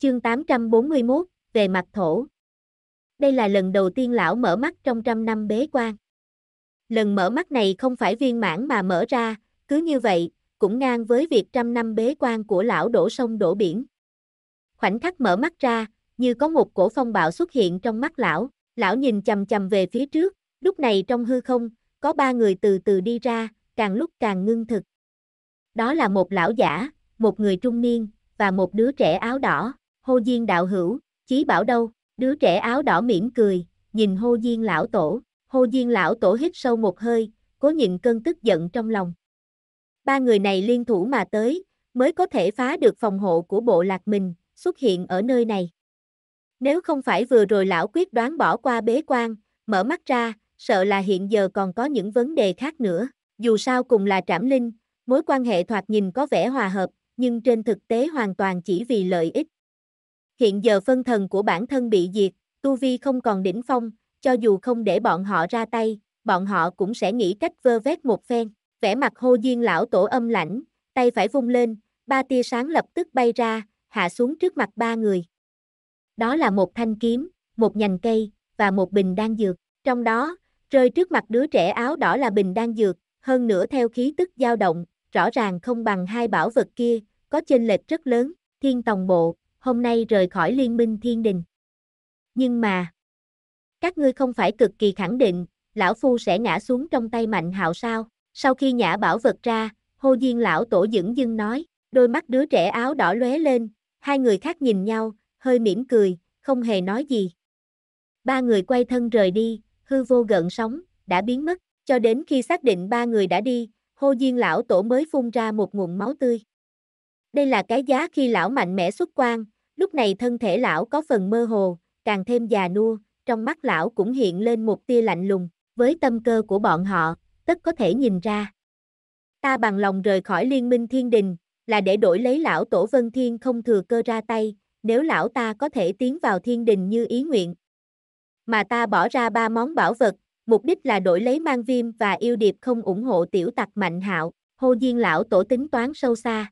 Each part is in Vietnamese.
Chương 841, về mặt thổ. Đây là lần đầu tiên lão mở mắt trong trăm năm bế quan. Lần mở mắt này không phải viên mãn mà mở ra, cứ như vậy, cũng ngang với việc trăm năm bế quan của lão đổ sông đổ biển. Khoảnh khắc mở mắt ra, như có một cổ phong bạo xuất hiện trong mắt lão, lão nhìn chầm chầm về phía trước, lúc này trong hư không, có ba người từ từ đi ra, càng lúc càng ngưng thực. Đó là một lão giả, một người trung niên, và một đứa trẻ áo đỏ, hô diên đạo hữu, chí bảo đâu, đứa trẻ áo đỏ mỉm cười, nhìn hô diên lão tổ, hô diên lão tổ hít sâu một hơi, cố nhịn cơn tức giận trong lòng. Ba người này liên thủ mà tới, mới có thể phá được phòng hộ của bộ lạc mình, xuất hiện ở nơi này. Nếu không phải vừa rồi lão quyết đoán bỏ qua bế quan, mở mắt ra, sợ là hiện giờ còn có những vấn đề khác nữa. Dù sao cùng là trảm linh, mối quan hệ thoạt nhìn có vẻ hòa hợp, nhưng trên thực tế hoàn toàn chỉ vì lợi ích hiện giờ phân thần của bản thân bị diệt, tu vi không còn đỉnh phong, cho dù không để bọn họ ra tay, bọn họ cũng sẽ nghĩ cách vơ vét một phen. Vẻ mặt hô diên lão tổ âm lãnh, tay phải vung lên, ba tia sáng lập tức bay ra, hạ xuống trước mặt ba người. Đó là một thanh kiếm, một nhành cây, và một bình đan dược. Trong đó, rơi trước mặt đứa trẻ áo đỏ là bình đan dược, hơn nữa theo khí tức dao động, rõ ràng không bằng hai bảo vật kia, có chênh lệch rất lớn, thiên tòng bộ, hôm nay rời khỏi liên minh thiên đình. Nhưng mà, các ngươi không phải cực kỳ khẳng định, lão phu sẽ ngã xuống trong tay mạnh hạo sao, sau khi nhả bảo vật ra, hô diên lão tổ dững dưng nói, đôi mắt đứa trẻ áo đỏ lóe lên, hai người khác nhìn nhau, hơi mỉm cười, không hề nói gì. Ba người quay thân rời đi, hư vô gợn sóng, đã biến mất, cho đến khi xác định ba người đã đi, hô diên lão tổ mới phun ra một nguồn máu tươi. Đây là cái giá khi lão mạnh mẽ xuất quan, lúc này thân thể lão có phần mơ hồ, càng thêm già nua, trong mắt lão cũng hiện lên một tia lạnh lùng, với tâm cơ của bọn họ, tất có thể nhìn ra. Ta bằng lòng rời khỏi liên minh thiên đình, là để đổi lấy lão tổ vân thiên không thừa cơ ra tay, nếu lão ta có thể tiến vào thiên đình như ý nguyện. Mà ta bỏ ra ba món bảo vật, mục đích là đổi lấy mang viêm và yêu điệp không ủng hộ tiểu tặc mạnh hạo, hô diên lão tổ tính toán sâu xa.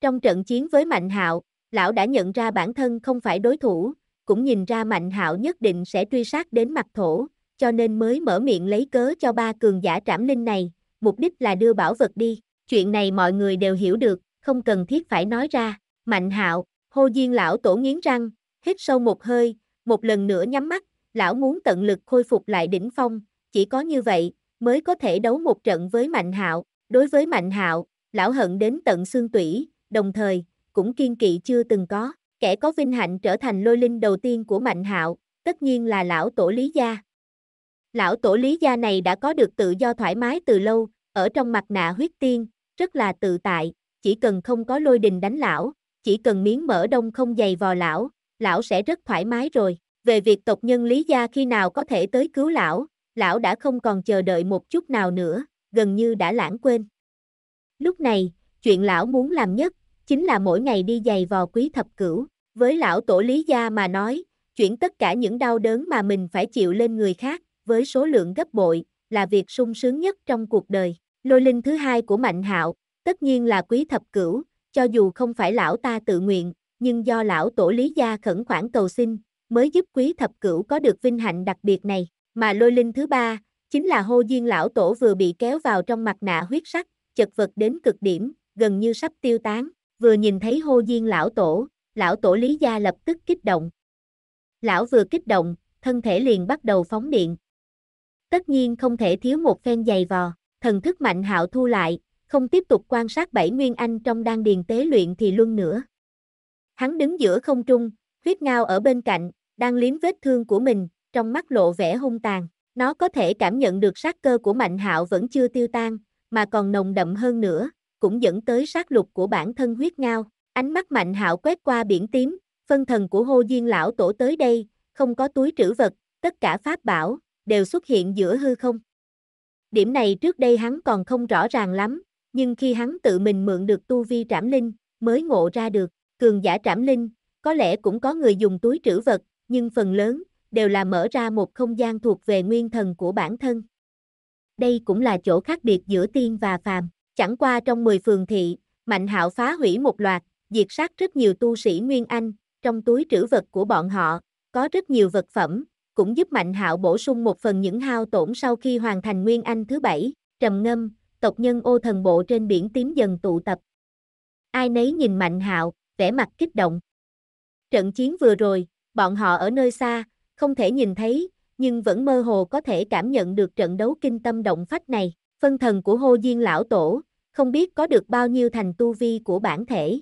Trong trận chiến với Mạnh Hạo, lão đã nhận ra bản thân không phải đối thủ, cũng nhìn ra Mạnh Hạo nhất định sẽ truy sát đến mặt thổ, cho nên mới mở miệng lấy cớ cho ba cường giả trảm linh này, mục đích là đưa bảo vật đi. Chuyện này mọi người đều hiểu được, không cần thiết phải nói ra. Mạnh Hạo, hô diên lão tổ nghiến răng, hít sâu một hơi, một lần nữa nhắm mắt, lão muốn tận lực khôi phục lại đỉnh phong, chỉ có như vậy mới có thể đấu một trận với Mạnh Hạo. Đối với Mạnh Hạo, lão hận đến tận xương tủy, đồng thời, cũng kiên kỵ chưa từng có. Kẻ có vinh hạnh trở thành lôi linh đầu tiên của Mạnh Hạo, tất nhiên là lão tổ Lý Gia. Lão tổ Lý Gia này đã có được tự do thoải mái từ lâu, ở trong mặt nạ huyết tiên, rất là tự tại, chỉ cần không có lôi đình đánh lão, chỉ cần miếng mỡ đông không dày vò lão, lão sẽ rất thoải mái rồi. Về việc tộc nhân Lý Gia khi nào có thể tới cứu lão, lão đã không còn chờ đợi một chút nào nữa, gần như đã lãng quên. Lúc này, chuyện lão muốn làm nhất, chính là mỗi ngày đi giày vò quý thập cửu. Với lão tổ lý gia mà nói, chuyển tất cả những đau đớn mà mình phải chịu lên người khác, với số lượng gấp bội, là việc sung sướng nhất trong cuộc đời. Lôi linh thứ hai của Mạnh Hạo, tất nhiên là quý thập cửu, cho dù không phải lão ta tự nguyện, nhưng do lão tổ lý gia khẩn khoản cầu xin, mới giúp quý thập cửu có được vinh hạnh đặc biệt này. Mà lôi linh thứ ba, chính là hô duyên lão tổ vừa bị kéo vào trong mặt nạ huyết sắc, chật vật đến cực điểm, gần như sắp tiêu tán, vừa nhìn thấy hô diên lão tổ, lão tổ lý gia lập tức kích động. Lão vừa kích động, thân thể liền bắt đầu phóng điện. Tất nhiên không thể thiếu một phen dày vò, thần thức mạnh hạo thu lại, không tiếp tục quan sát bảy nguyên anh trong đang điền tế luyện thì luôn nữa. Hắn đứng giữa không trung, huyết ngao ở bên cạnh, đang liếm vết thương của mình, trong mắt lộ vẻ hung tàn. Nó có thể cảm nhận được sát cơ của Mạnh Hạo vẫn chưa tiêu tan, mà còn nồng đậm hơn nữa, cũng dẫn tới sát lục của bản thân huyết ngao. Ánh mắt mạnh hạo quét qua biển tím, phân thần của hô diên lão tổ tới đây, không có túi trữ vật, tất cả pháp bảo, đều xuất hiện giữa hư không. Điểm này trước đây hắn còn không rõ ràng lắm, nhưng khi hắn tự mình mượn được tu vi trảm linh, mới ngộ ra được, cường giả trảm linh, có lẽ cũng có người dùng túi trữ vật, nhưng phần lớn, đều là mở ra một không gian thuộc về nguyên thần của bản thân. Đây cũng là chỗ khác biệt giữa tiên và phàm. Chẳng qua trong 10 phường thị, Mạnh Hạo phá hủy một loạt, diệt sát rất nhiều tu sĩ Nguyên Anh, trong túi trữ vật của bọn họ, có rất nhiều vật phẩm, cũng giúp Mạnh Hạo bổ sung một phần những hao tổn sau khi hoàn thành Nguyên Anh thứ bảy, trầm ngâm, tộc nhân ô thần bộ trên biển tím dần tụ tập. Ai nấy nhìn Mạnh Hạo, vẻ mặt kích động. Trận chiến vừa rồi, bọn họ ở nơi xa, không thể nhìn thấy, nhưng vẫn mơ hồ có thể cảm nhận được trận đấu kinh tâm động phách này. Phân thần của hô diên lão tổ, không biết có được bao nhiêu thành tu vi của bản thể.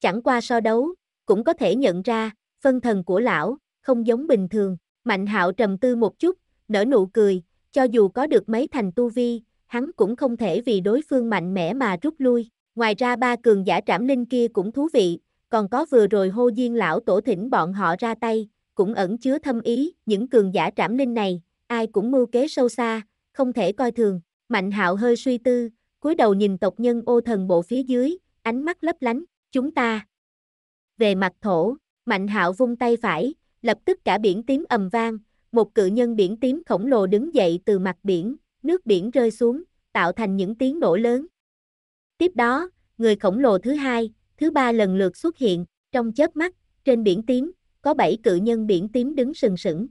Chẳng qua so đấu, cũng có thể nhận ra, phân thần của lão, không giống bình thường. Mạnh hạo trầm tư một chút, nở nụ cười, cho dù có được mấy thành tu vi, hắn cũng không thể vì đối phương mạnh mẽ mà rút lui. Ngoài ra ba cường giả trảm linh kia cũng thú vị, còn có vừa rồi hô duyên lão tổ thỉnh bọn họ ra tay, cũng ẩn chứa thâm ý, những cường giả trảm linh này, ai cũng mưu kế sâu xa, không thể coi thường. Mạnh hạo hơi suy tư, cúi đầu nhìn tộc nhân ô thần bộ phía dưới, ánh mắt lấp lánh, chúng ta. Về mặt thổ, Mạnh hạo vung tay phải, lập tức cả biển tím ầm vang, một cự nhân biển tím khổng lồ đứng dậy từ mặt biển, nước biển rơi xuống, tạo thành những tiếng nổ lớn. Tiếp đó, người khổng lồ thứ hai, thứ ba lần lượt xuất hiện, trong chớp mắt, trên biển tím, có bảy cự nhân biển tím đứng sừng sững.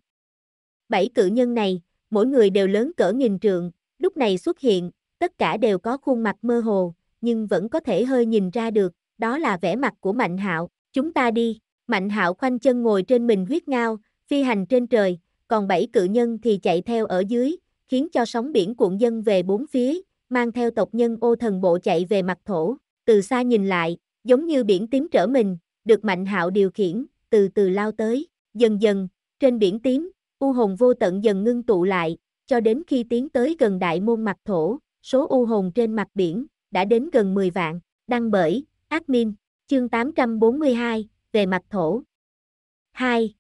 Bảy cự nhân này, mỗi người đều lớn cỡ nghìn trượng, lúc này xuất hiện, tất cả đều có khuôn mặt mơ hồ, nhưng vẫn có thể hơi nhìn ra được, đó là vẻ mặt của Mạnh Hạo, chúng ta đi. Mạnh Hạo khoanh chân ngồi trên mình huyết ngao, phi hành trên trời, còn bảy cự nhân thì chạy theo ở dưới, khiến cho sóng biển cuộn dân về bốn phía, mang theo tộc nhân ô thần bộ chạy về mặt thổ. Từ xa nhìn lại, giống như biển tím trở mình, được Mạnh Hạo điều khiển, từ từ lao tới, dần dần, trên biển tím, u hồn vô tận dần ngưng tụ lại, cho đến khi tiến tới gần đại môn mặt thổ, số u hồn trên mặt biển, đã đến gần 10 vạn, đăng bởi, admin, chương 842, về mặt thổ. 2.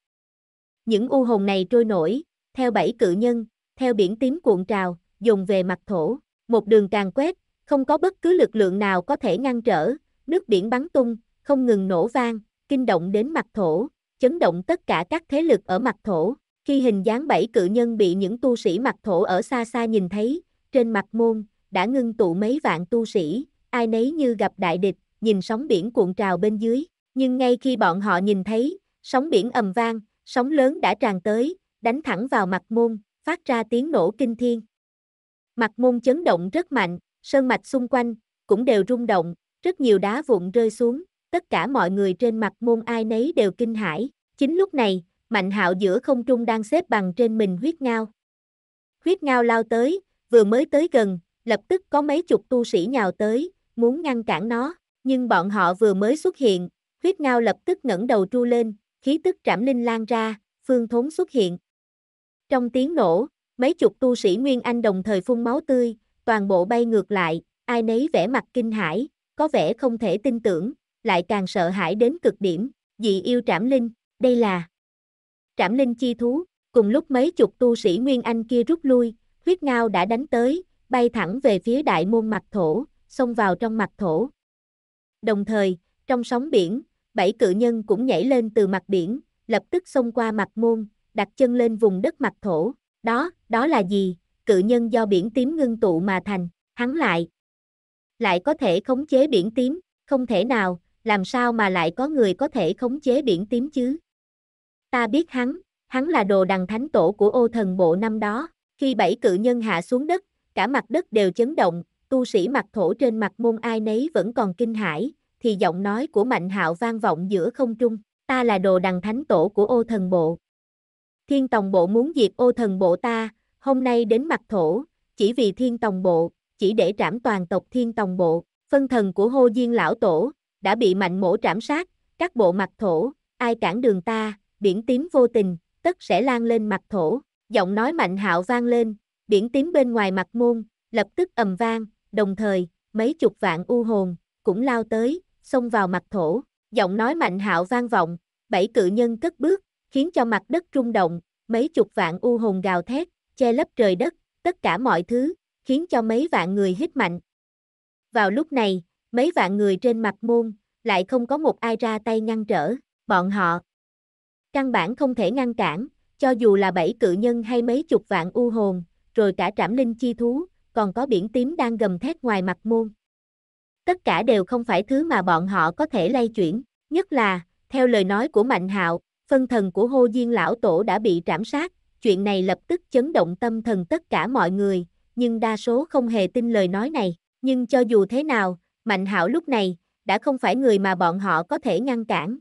Những u hồn này trôi nổi, theo bảy cự nhân, theo biển tím cuộn trào, dùng về mặt thổ, một đường càng quét, không có bất cứ lực lượng nào có thể ngăn trở, nước biển bắn tung, không ngừng nổ vang, kinh động đến mặt thổ, chấn động tất cả các thế lực ở mặt thổ. Khi hình dáng bảy cự nhân bị những tu sĩ mặt thổ ở xa xa nhìn thấy, trên mặt môn, đã ngưng tụ mấy vạn tu sĩ, ai nấy như gặp đại địch, nhìn sóng biển cuộn trào bên dưới, nhưng ngay khi bọn họ nhìn thấy, sóng biển ầm vang, sóng lớn đã tràn tới, đánh thẳng vào mặt môn, phát ra tiếng nổ kinh thiên. Mặt môn chấn động rất mạnh, sơn mạch xung quanh, cũng đều rung động, rất nhiều đá vụn rơi xuống, tất cả mọi người trên mặt môn ai nấy đều kinh hãi. Chính lúc này, Mạnh Hạo giữa không trung đang xếp bằng trên mình huyết ngao. Huyết ngao lao tới, vừa mới tới gần, lập tức có mấy chục tu sĩ nhào tới, muốn ngăn cản nó, nhưng bọn họ vừa mới xuất hiện, huyết ngao lập tức ngẩng đầu tru lên, khí tức trảm linh lan ra, phương thốn xuất hiện. Trong tiếng nổ, mấy chục tu sĩ Nguyên Anh đồng thời phun máu tươi, toàn bộ bay ngược lại, ai nấy vẻ mặt kinh hãi, có vẻ không thể tin tưởng, lại càng sợ hãi đến cực điểm, dị yêu trảm linh, đây là trảm linh chi thú, cùng lúc mấy chục tu sĩ Nguyên Anh kia rút lui, huyết ngao đã đánh tới, bay thẳng về phía đại môn mặt thổ, xông vào trong mặt thổ. Đồng thời, trong sóng biển, bảy cự nhân cũng nhảy lên từ mặt biển, lập tức xông qua mặt môn, đặt chân lên vùng đất mặt thổ. Đó, đó là gì? Cự nhân do biển tím ngưng tụ mà thành, hắn lại. Lại có thể khống chế biển tím, không thể nào, làm sao mà lại có người có thể khống chế biển tím chứ? Ta biết hắn, hắn là đồ đằng thánh tổ của ô thần bộ năm đó. Khi bảy cự nhân hạ xuống đất, cả mặt đất đều chấn động, tu sĩ mặt thổ trên mặt môn ai nấy vẫn còn kinh hãi, thì giọng nói của Mạnh Hạo vang vọng giữa không trung, ta là đồ đằng thánh tổ của ô thần bộ. Thiên tòng bộ muốn diệt ô thần bộ ta, hôm nay đến mặt thổ, chỉ vì thiên tòng bộ, chỉ để trảm toàn tộc thiên tòng bộ, phân thần của hô diên lão tổ, đã bị mạnh mổ trảm sát, các bộ mặt thổ, ai cản đường ta, biển tím vô tình, tất sẽ lan lên mặt thổ, giọng nói mạnh hạo vang lên, biển tím bên ngoài mặt môn, lập tức ầm vang, đồng thời, mấy chục vạn u hồn, cũng lao tới, xông vào mặt thổ, giọng nói mạnh hạo vang vọng, bảy cự nhân cất bước, khiến cho mặt đất rung động, mấy chục vạn u hồn gào thét, che lấp trời đất, tất cả mọi thứ, khiến cho mấy vạn người hít mạnh. Vào lúc này, mấy vạn người trên mặt môn, lại không có một ai ra tay ngăn trở, bọn họ. Căn bản không thể ngăn cản, cho dù là bảy cự nhân hay mấy chục vạn u hồn, rồi cả trảm linh chi thú, còn có biển tím đang gầm thét ngoài mặt môn. Tất cả đều không phải thứ mà bọn họ có thể lay chuyển, nhất là, theo lời nói của Mạnh Hạo, phân thần của Hô Diên lão tổ đã bị trảm sát, chuyện này lập tức chấn động tâm thần tất cả mọi người, nhưng đa số không hề tin lời nói này, nhưng cho dù thế nào, Mạnh Hạo lúc này đã không phải người mà bọn họ có thể ngăn cản.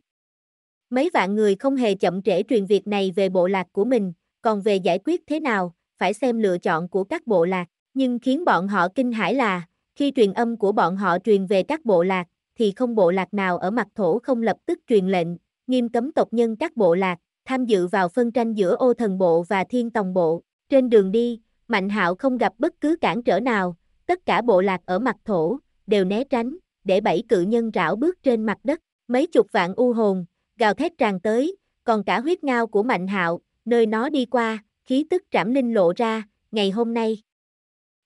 Mấy vạn người không hề chậm trễ truyền việc này về bộ lạc của mình, còn về giải quyết thế nào, phải xem lựa chọn của các bộ lạc, nhưng khiến bọn họ kinh hãi là, khi truyền âm của bọn họ truyền về các bộ lạc, thì không bộ lạc nào ở mặt thổ không lập tức truyền lệnh, nghiêm cấm tộc nhân các bộ lạc, tham dự vào phân tranh giữa ô thần bộ và thiên tòng bộ. Trên đường đi, Mạnh hạo không gặp bất cứ cản trở nào, tất cả bộ lạc ở mặt thổ, đều né tránh, để bảy cự nhân rảo bước trên mặt đất, mấy chục vạn u hồn, gào thét tràn tới, còn cả huyết ngao của Mạnh hạo, nơi nó đi qua, khí tức trảm linh lộ ra, ngày hôm nay.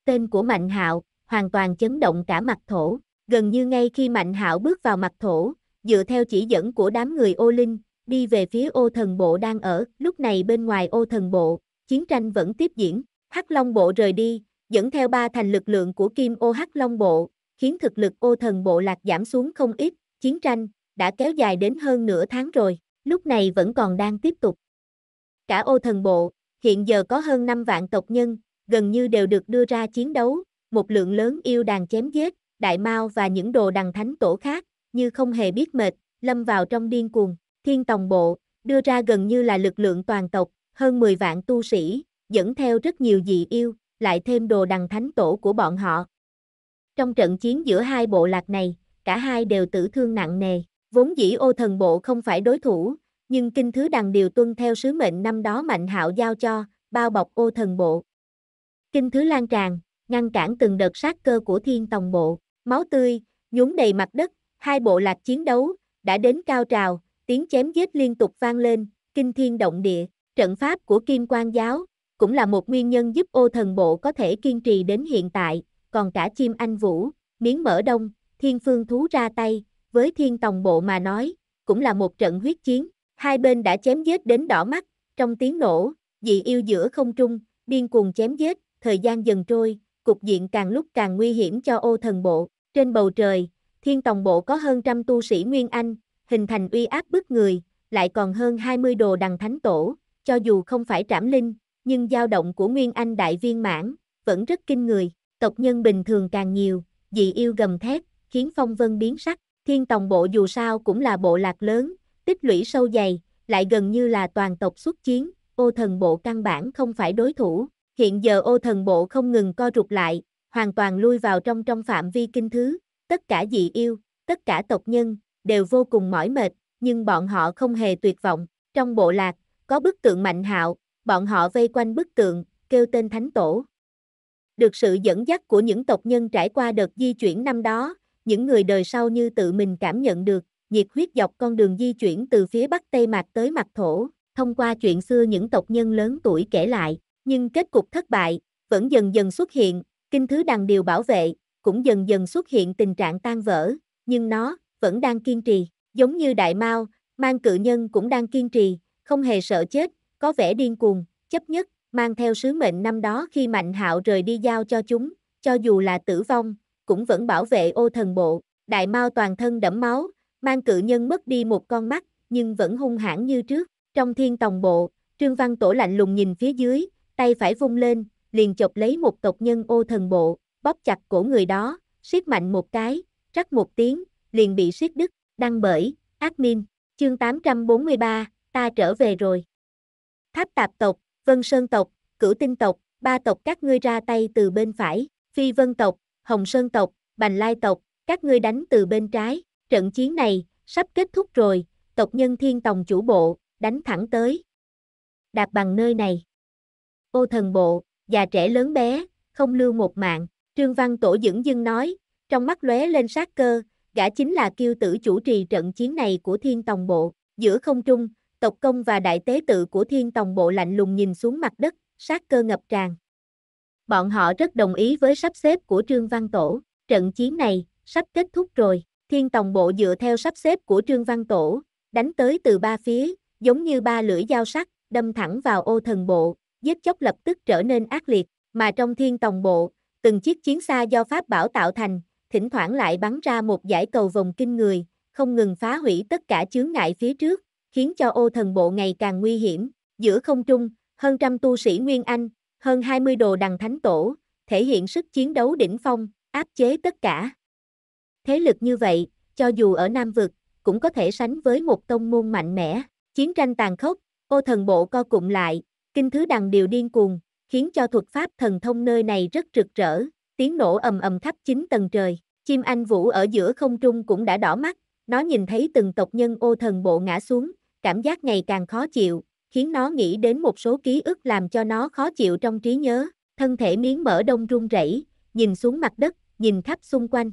Tên của Mạnh Hạo hoàn toàn chấn động cả mặt thổ, gần như ngay khi Mạnh Hạo bước vào mặt thổ, dựa theo chỉ dẫn của đám người ô linh, đi về phía ô thần bộ đang ở, lúc này bên ngoài ô thần bộ, chiến tranh vẫn tiếp diễn, Hắc Long bộ rời đi, dẫn theo ba thành lực lượng của Kim Ô Hắc Long bộ, khiến thực lực ô thần bộ lạc giảm xuống không ít, chiến tranh đã kéo dài đến hơn nửa tháng rồi, lúc này vẫn còn đang tiếp tục. Cả ô thần bộ, hiện giờ có hơn 5 vạn tộc nhân, gần như đều được đưa ra chiến đấu, một lượng lớn yêu đàn chém giết, đại mao và những đồ đằng thánh tổ khác, như không hề biết mệt, lâm vào trong điên cuồng, thiên tòng bộ, đưa ra gần như là lực lượng toàn tộc, hơn 10 vạn tu sĩ, dẫn theo rất nhiều dị yêu, lại thêm đồ đằng thánh tổ của bọn họ. Trong trận chiến giữa hai bộ lạc này, cả hai đều tử thương nặng nề, vốn dĩ ô thần bộ không phải đối thủ, nhưng kinh thứ đằng điều tuân theo sứ mệnh năm đó mạnh hạo giao cho, bao bọc ô thần bộ. Kinh thứ lan tràn, ngăn cản từng đợt sát cơ của thiên tòng bộ, máu tươi, nhúng đầy mặt đất, hai bộ lạc chiến đấu, đã đến cao trào, tiếng chém giết liên tục vang lên, kinh thiên động địa, trận pháp của Kim Quang Giáo, cũng là một nguyên nhân giúp ô thần bộ có thể kiên trì đến hiện tại, còn cả chim anh vũ, miếng mỡ đông, thiên phương thú ra tay, với thiên tòng bộ mà nói, cũng là một trận huyết chiến. Hai bên đã chém giết đến đỏ mắt, trong tiếng nổ, dị yêu giữa không trung, điên cuồng chém giết, thời gian dần trôi, cục diện càng lúc càng nguy hiểm cho ô thần bộ. Trên bầu trời, thiên tòng bộ có hơn trăm tu sĩ Nguyên Anh, hình thành uy áp bức người, lại còn hơn 20 đồ đằng thánh tổ, cho dù không phải trảm linh, nhưng dao động của Nguyên Anh đại viên mãn, vẫn rất kinh người, tộc nhân bình thường càng nhiều, dị yêu gầm thét, khiến phong vân biến sắc, thiên tòng bộ dù sao cũng là bộ lạc lớn, tích lũy sâu dày, lại gần như là toàn tộc xuất chiến, ô thần bộ căn bản không phải đối thủ. Hiện giờ ô thần bộ không ngừng co rụt lại, hoàn toàn lui vào trong trong phạm vi kinh thứ, tất cả dị yêu, tất cả tộc nhân, đều vô cùng mỏi mệt, nhưng bọn họ không hề tuyệt vọng. Trong bộ lạc, có bức tượng mạnh hạo, bọn họ vây quanh bức tượng, kêu tên thánh tổ. Được sự dẫn dắt của những tộc nhân trải qua đợt di chuyển năm đó, những người đời sau như tự mình cảm nhận được, nhiệt huyết dọc con đường di chuyển từ phía Bắc Tây Mạc tới mặt Thổ, thông qua chuyện xưa những tộc nhân lớn tuổi kể lại, nhưng kết cục thất bại, vẫn dần dần xuất hiện, kinh thứ đằng điều bảo vệ, cũng dần dần xuất hiện tình trạng tan vỡ, nhưng nó, vẫn đang kiên trì, giống như đại mao, mang cự nhân cũng đang kiên trì, không hề sợ chết, có vẻ điên cuồng, chấp nhất, mang theo sứ mệnh năm đó khi Mạnh Hạo rời đi giao cho chúng, cho dù là tử vong, cũng vẫn bảo vệ ô thần bộ. Đại Mao toàn thân đẫm máu, Mang cự nhân mất đi một con mắt, nhưng vẫn hung hãn như trước. Trong thiên tòng bộ, Trương Văn Tổ lạnh lùng nhìn phía dưới, tay phải vung lên, liền chộp lấy một tộc nhân ô thần bộ, bóp chặt cổ người đó, siết mạnh một cái, rắc một tiếng, liền bị siết đứt, đăng bởi, admin, chương 843, ta trở về rồi. Tháp tạp tộc, Vân Sơn tộc, Cửu Tinh tộc, ba tộc các ngươi ra tay từ bên phải, Phi Vân tộc, Hồng Sơn tộc, Bành Lai tộc, các ngươi đánh từ bên trái, trận chiến này, sắp kết thúc rồi, tộc nhân thiên tòng chủ bộ, đánh thẳng tới. Đạp bằng nơi này. Ô thần bộ, già trẻ lớn bé, không lưu một mạng, Trương Văn Tổ dững dưng nói, trong mắt lóe lên sát cơ, gã chính là kiêu tử chủ trì trận chiến này của thiên tòng bộ, giữa không trung, tộc công và đại tế tự của thiên tòng bộ lạnh lùng nhìn xuống mặt đất, sát cơ ngập tràn. Bọn họ rất đồng ý với sắp xếp của Trương Văn Tổ, trận chiến này, sắp kết thúc rồi. Thiên Tòng Bộ dựa theo sắp xếp của Trương Văn Tổ, đánh tới từ ba phía, giống như ba lưỡi dao sắc, đâm thẳng vào ô thần bộ, giết chóc lập tức trở nên ác liệt, mà trong Thiên Tòng Bộ, từng chiếc chiến xa do Pháp Bảo tạo thành, thỉnh thoảng lại bắn ra một giải cầu vòng kinh người, không ngừng phá hủy tất cả chướng ngại phía trước, khiến cho ô thần bộ ngày càng nguy hiểm. Giữa không trung, hơn trăm tu sĩ Nguyên Anh, hơn 20 đồ đằng thánh tổ, thể hiện sức chiến đấu đỉnh phong, áp chế tất cả thế lực như vậy, cho dù ở Nam Vực, cũng có thể sánh với một tông môn mạnh mẽ. Chiến tranh tàn khốc, ô thần bộ co cụm lại, kinh thứ đằng điều điên cuồng, khiến cho thuật pháp thần thông nơi này rất rực rỡ, tiếng nổ ầm ầm khắp chín tầng trời. Chim anh vũ ở giữa không trung cũng đã đỏ mắt, nó nhìn thấy từng tộc nhân ô thần bộ ngã xuống, cảm giác ngày càng khó chịu, khiến nó nghĩ đến một số ký ức làm cho nó khó chịu trong trí nhớ. Thân thể miếng mở đông run rẩy, nhìn xuống mặt đất, nhìn khắp xung quanh,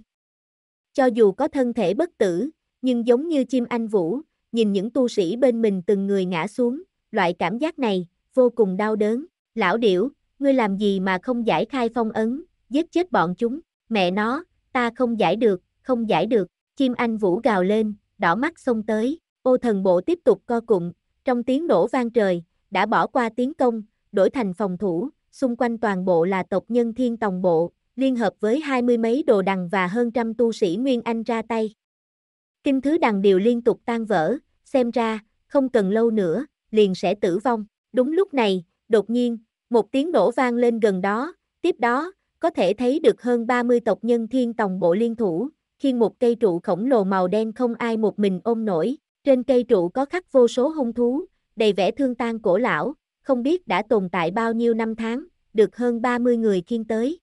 cho dù có thân thể bất tử, nhưng giống như chim anh vũ, nhìn những tu sĩ bên mình từng người ngã xuống, loại cảm giác này, vô cùng đau đớn, lão điểu, ngươi làm gì mà không giải khai phong ấn, giết chết bọn chúng, mẹ nó, ta không giải được, không giải được, chim anh vũ gào lên, đỏ mắt xông tới, ô thần bộ tiếp tục co cụm, trong tiếng nổ vang trời, đã bỏ qua tiến công, đổi thành phòng thủ, xung quanh toàn bộ là tộc nhân thiên tòng bộ, liên hợp với hai mươi mấy đồ đằng và hơn trăm tu sĩ Nguyên Anh ra tay. Kinh thứ đằng đều liên tục tan vỡ, xem ra, không cần lâu nữa, liền sẽ tử vong. Đúng lúc này, đột nhiên, một tiếng nổ vang lên gần đó, tiếp đó, có thể thấy được hơn 30 tộc nhân thiên tòng bộ liên thủ, khiên một cây trụ khổng lồ màu đen không ai một mình ôm nổi, trên cây trụ có khắc vô số hung thú, đầy vẻ thương tan cổ lão, không biết đã tồn tại bao nhiêu năm tháng, được hơn 30 người khiên tới.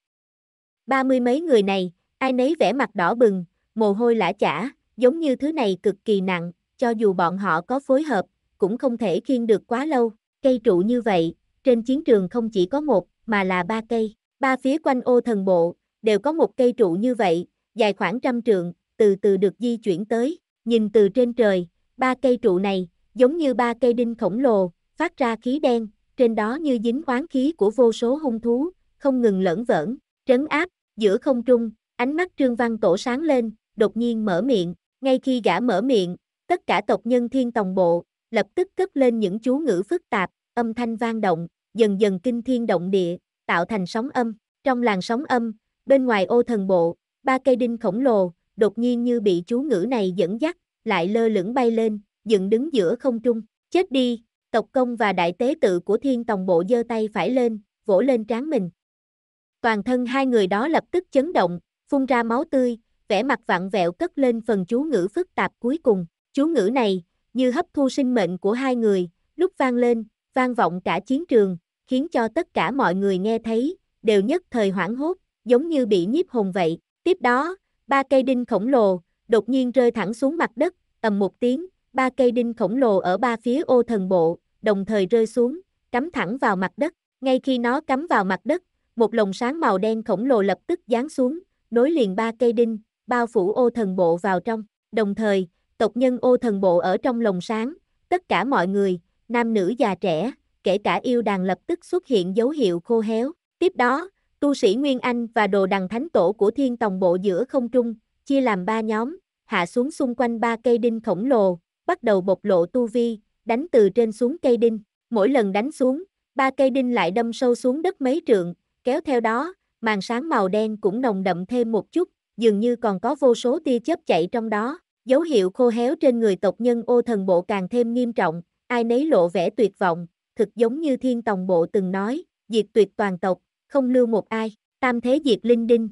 Ba mươi mấy người này, ai nấy vẻ mặt đỏ bừng, mồ hôi lã chả, giống như thứ này cực kỳ nặng, cho dù bọn họ có phối hợp, cũng không thể khiêng được quá lâu. Cây trụ như vậy, trên chiến trường không chỉ có một, mà là ba cây. Ba phía quanh ô thần bộ, đều có một cây trụ như vậy, dài khoảng trăm trượng, từ từ được di chuyển tới. Nhìn từ trên trời, ba cây trụ này, giống như ba cây đinh khổng lồ, phát ra khí đen, trên đó như dính khoáng khí của vô số hung thú, không ngừng lẫn vỡn, trấn áp, giữa không trung, ánh mắt Trương Văn Tổ sáng lên, đột nhiên mở miệng, ngay khi gã mở miệng, tất cả tộc nhân thiên tòng bộ, lập tức cất lên những chú ngữ phức tạp, âm thanh vang động, dần dần kinh thiên động địa, tạo thành sóng âm, trong làn sóng âm, bên ngoài ô thần bộ, ba cây đinh khổng lồ, đột nhiên như bị chú ngữ này dẫn dắt, lại lơ lửng bay lên, dựng đứng giữa không trung, chết đi, tộc công và đại tế tự của thiên tòng bộ giơ tay phải lên, vỗ lên trán mình, Toàn thân hai người đó lập tức chấn động, phun ra máu tươi, vẻ mặt vặn vẹo cất lên phần chú ngữ phức tạp cuối cùng. Chú ngữ này, như hấp thu sinh mệnh của hai người, lúc vang lên, vang vọng cả chiến trường, khiến cho tất cả mọi người nghe thấy, đều nhất thời hoảng hốt, giống như bị nhiếp hồn vậy. Tiếp đó, ba cây đinh khổng lồ, đột nhiên rơi thẳng xuống mặt đất, ầm một tiếng, ba cây đinh khổng lồ ở ba phía ô thần bộ, đồng thời rơi xuống, cắm thẳng vào mặt đất. Ngay khi nó cắm vào mặt đất, một lồng sáng màu đen khổng lồ lập tức giáng xuống, nối liền ba cây đinh, bao phủ ô thần bộ vào trong. Đồng thời, tộc nhân ô thần bộ ở trong lồng sáng, tất cả mọi người, nam nữ già trẻ, kể cả yêu đàn lập tức xuất hiện dấu hiệu khô héo. Tiếp đó, tu sĩ Nguyên Anh và đồ đằng thánh tổ của thiên tòng bộ giữa không trung, chia làm ba nhóm, hạ xuống xung quanh ba cây đinh khổng lồ, bắt đầu bộc lộ tu vi, đánh từ trên xuống cây đinh. Mỗi lần đánh xuống, ba cây đinh lại đâm sâu xuống đất mấy trượng, Kéo theo đó, màn sáng màu đen cũng nồng đậm thêm một chút, dường như còn có vô số tia chớp chạy trong đó. Dấu hiệu khô héo trên người tộc nhân ô thần bộ càng thêm nghiêm trọng, ai nấy lộ vẻ tuyệt vọng, thực giống như thiên tòng bộ từng nói, diệt tuyệt toàn tộc, không lưu một ai, tam thế diệt linh đinh.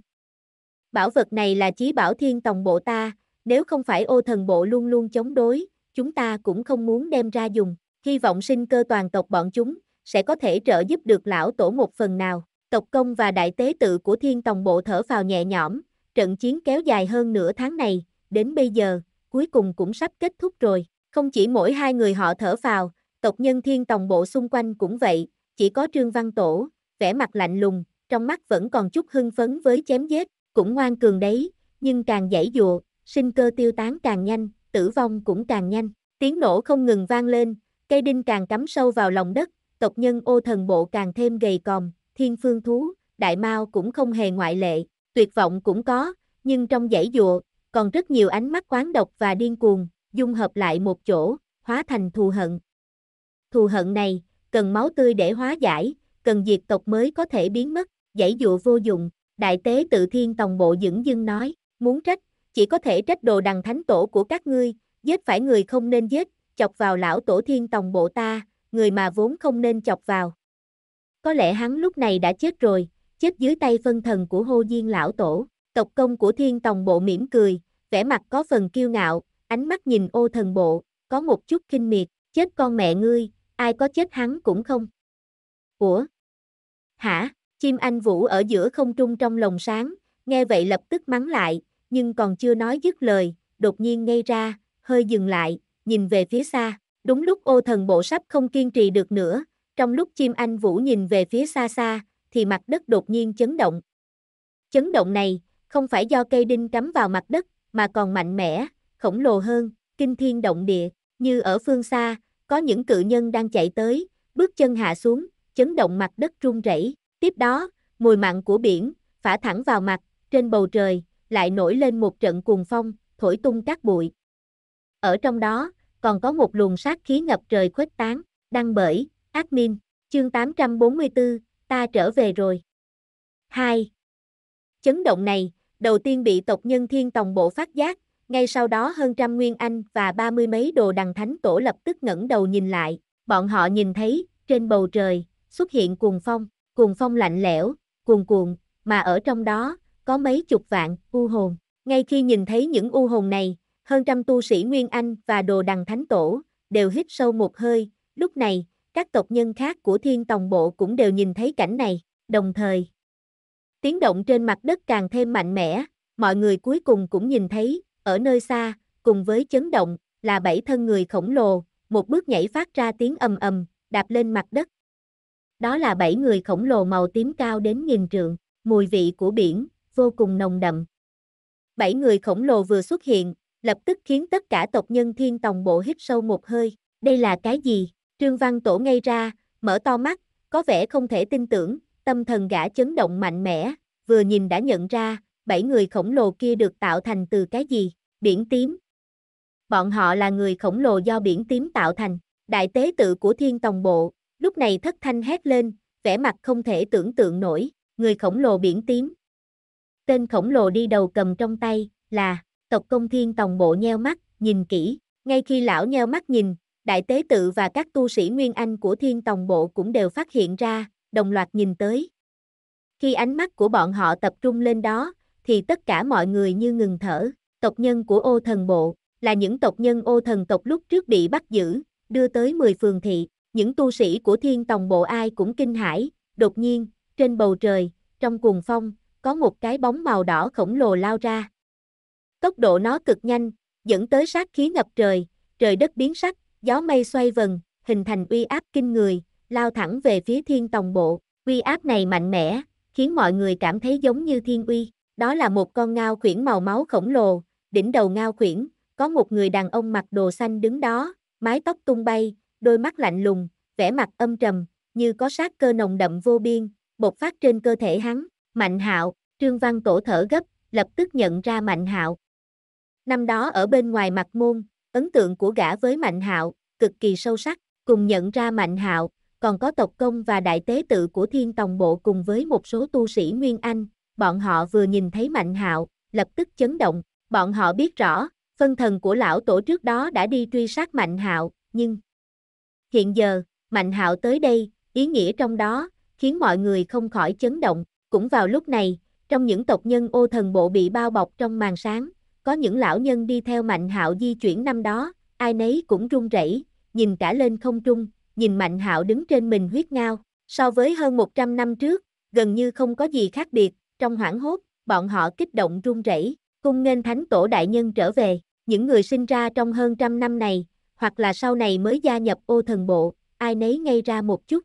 Bảo vật này là chí bảo thiên tòng bộ ta, nếu không phải ô thần bộ luôn luôn chống đối, chúng ta cũng không muốn đem ra dùng, hy vọng sinh cơ toàn tộc bọn chúng, sẽ có thể trợ giúp được lão tổ một phần nào tộc công và đại tế tự của thiên tòng bộ thở phào nhẹ nhõm, trận chiến kéo dài hơn nửa tháng này, đến bây giờ, cuối cùng cũng sắp kết thúc rồi. Không chỉ mỗi hai người họ thở phào, tộc nhân thiên tòng bộ xung quanh cũng vậy, chỉ có Trương Văn Tổ, vẻ mặt lạnh lùng, trong mắt vẫn còn chút hưng phấn với chém giết, cũng ngoan cường đấy, nhưng càng dãy dụa, sinh cơ tiêu tán càng nhanh, tử vong cũng càng nhanh. Tiếng nổ không ngừng vang lên, cây đinh càng cắm sâu vào lòng đất, tộc nhân ô thần bộ càng thêm gầy còm, thiên phương thú, đại mao cũng không hề ngoại lệ, tuyệt vọng cũng có, nhưng trong dãy dụa, còn rất nhiều ánh mắt quán độc và điên cuồng, dung hợp lại một chỗ, hóa thành thù hận. Thù hận này, cần máu tươi để hóa giải, cần diệt tộc mới có thể biến mất, dãy dụa vô dụng, đại tế tự thiên tòng bộ dững dưng nói, muốn trách, chỉ có thể trách đồ đằng thánh tổ của các ngươi, giết phải người không nên giết, chọc vào lão tổ thiên tòng bộ ta, người mà vốn không nên chọc vào. Có lẽ hắn lúc này đã chết rồi, chết dưới tay phân thần của hô diên lão tổ. Tộc công của thiên tòng bộ mỉm cười, vẻ mặt có phần kiêu ngạo, ánh mắt nhìn ô thần bộ, có một chút kinh miệt, chết con mẹ ngươi, ai có chết hắn cũng không. Ủa? Hả? Chim anh Vũ ở giữa không trung trong lồng sáng, nghe vậy lập tức mắng lại, nhưng còn chưa nói dứt lời, đột nhiên ngay ra, hơi dừng lại, nhìn về phía xa. Đúng lúc ô thần bộ sắp không kiên trì được nữa, trong lúc chim anh Vũ nhìn về phía xa xa, thì mặt đất đột nhiên chấn động. Chấn động này, không phải do cây đinh cắm vào mặt đất, mà còn mạnh mẽ, khổng lồ hơn, kinh thiên động địa, như ở phương xa, có những cự nhân đang chạy tới, bước chân hạ xuống, chấn động mặt đất rung rẩy. Tiếp đó, mùi mặn của biển, phả thẳng vào mặt, trên bầu trời, lại nổi lên một trận cuồng phong, thổi tung các bụi. Ở trong đó, còn có một luồng sát khí ngập trời khuếch tán, đăng bởi, Admin, chương 844, ta trở về rồi. 2. Chấn động này, đầu tiên bị tộc nhân thiên tòng bộ phát giác, ngay sau đó hơn trăm nguyên anh và ba mươi mấy đồ đằng thánh tổ lập tức ngẩng đầu nhìn lại, bọn họ nhìn thấy, trên bầu trời, xuất hiện cuồng phong, cuồng phong lạnh lẽo, cuồn cuộn, mà ở trong đó, có mấy chục vạn u hồn. Ngay khi nhìn thấy những u hồn này, hơn trăm tu sĩ Nguyên Anh và đồ đằng thánh tổ, đều hít sâu một hơi, lúc này, các tộc nhân khác của thiên tòng bộ cũng đều nhìn thấy cảnh này, đồng thời. Tiếng động trên mặt đất càng thêm mạnh mẽ, mọi người cuối cùng cũng nhìn thấy, ở nơi xa, cùng với chấn động, là bảy thân người khổng lồ, một bước nhảy phát ra tiếng ầm ầm, đạp lên mặt đất. Đó là bảy người khổng lồ màu tím cao đến nghìn trượng, mùi vị của biển, vô cùng nồng đậm. Bảy người khổng lồ vừa xuất hiện, lập tức khiến tất cả tộc nhân thiên tòng bộ hít sâu một hơi, đây là cái gì? Trương Văn Tổ ngay ra, mở to mắt, có vẻ không thể tin tưởng, tâm thần gã chấn động mạnh mẽ, vừa nhìn đã nhận ra, bảy người khổng lồ kia được tạo thành từ cái gì? Biển tím. Bọn họ là người khổng lồ do biển tím tạo thành, đại tế tự của thiên tòng bộ, lúc này thất thanh hét lên, vẻ mặt không thể tưởng tượng nổi, người khổng lồ biển tím. Tên khổng lồ đi đầu cầm trong tay, là, tộc công thiên tòng bộ nheo mắt, nhìn kỹ, ngay khi lão nheo mắt nhìn, đại tế tự và các tu sĩ Nguyên Anh của Thiên Tòng Bộ cũng đều phát hiện ra, đồng loạt nhìn tới. Khi ánh mắt của bọn họ tập trung lên đó, thì tất cả mọi người như ngừng thở, tộc nhân của ô thần bộ, là những tộc nhân ô thần tộc lúc trước bị bắt giữ, đưa tới mười phường thị, những tu sĩ của thiên tòng bộ ai cũng kinh hãi, đột nhiên, trên bầu trời, trong cuồng phong, có một cái bóng màu đỏ khổng lồ lao ra. Tốc độ nó cực nhanh, dẫn tới sát khí ngập trời, trời đất biến sắc, gió mây xoay vần, hình thành uy áp kinh người, lao thẳng về phía thiên tòng bộ. Uy áp này mạnh mẽ, khiến mọi người cảm thấy giống như thiên uy. Đó là một con ngao khuyển màu máu khổng lồ, đỉnh đầu ngao khuyển, có một người đàn ông mặc đồ xanh đứng đó, mái tóc tung bay, đôi mắt lạnh lùng, vẻ mặt âm trầm, như có sát cơ nồng đậm vô biên, bộc phát trên cơ thể hắn. Mạnh hạo, Trương Văn Tổ thở gấp, lập tức nhận ra Mạnh hạo. Năm đó ở bên ngoài mặt môn, Ấn tượng của gã với Mạnh Hạo cực kỳ sâu sắc, cùng nhận ra Mạnh Hạo còn có tộc công và đại tế tự của Thiên Tòng Bộ cùng với một số tu sĩ Nguyên Anh, bọn họ vừa nhìn thấy Mạnh Hạo, lập tức chấn động, bọn họ biết rõ, phân thần của lão tổ trước đó đã đi truy sát Mạnh Hạo, nhưng hiện giờ, Mạnh Hạo tới đây, ý nghĩa trong đó khiến mọi người không khỏi chấn động, cũng vào lúc này, trong những tộc nhân ô thần bộ bị bao bọc trong màn sáng, có những lão nhân đi theo Mạnh Hạo di chuyển năm đó, ai nấy cũng run rẩy, nhìn cả lên không trung, nhìn Mạnh Hạo đứng trên mình huyết ngao. So với hơn 100 năm trước, gần như không có gì khác biệt, trong hoảng hốt, bọn họ kích động run rẩy, cung nghênh thánh tổ đại nhân trở về, những người sinh ra trong hơn trăm năm này, hoặc là sau này mới gia nhập ô thần bộ, ai nấy ngay ra một chút.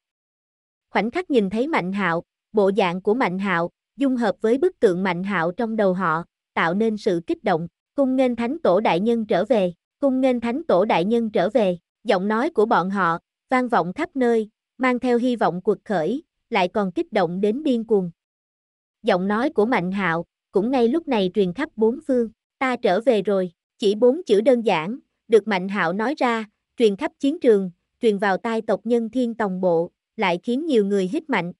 Khoảnh khắc nhìn thấy Mạnh Hạo, bộ dạng của Mạnh Hạo, dung hợp với bức tượng Mạnh Hạo trong đầu họ, tạo nên sự kích động, cung nghênh thánh tổ đại nhân trở về, cung nghênh thánh tổ đại nhân trở về, giọng nói của bọn họ, vang vọng khắp nơi, mang theo hy vọng cuộc khởi, lại còn kích động đến điên cuồng. Giọng nói của Mạnh Hạo, cũng ngay lúc này truyền khắp bốn phương, ta trở về rồi, chỉ bốn chữ đơn giản, được Mạnh Hạo nói ra, truyền khắp chiến trường, truyền vào tai tộc nhân thiên tòng bộ, lại khiến nhiều người hít mạnh.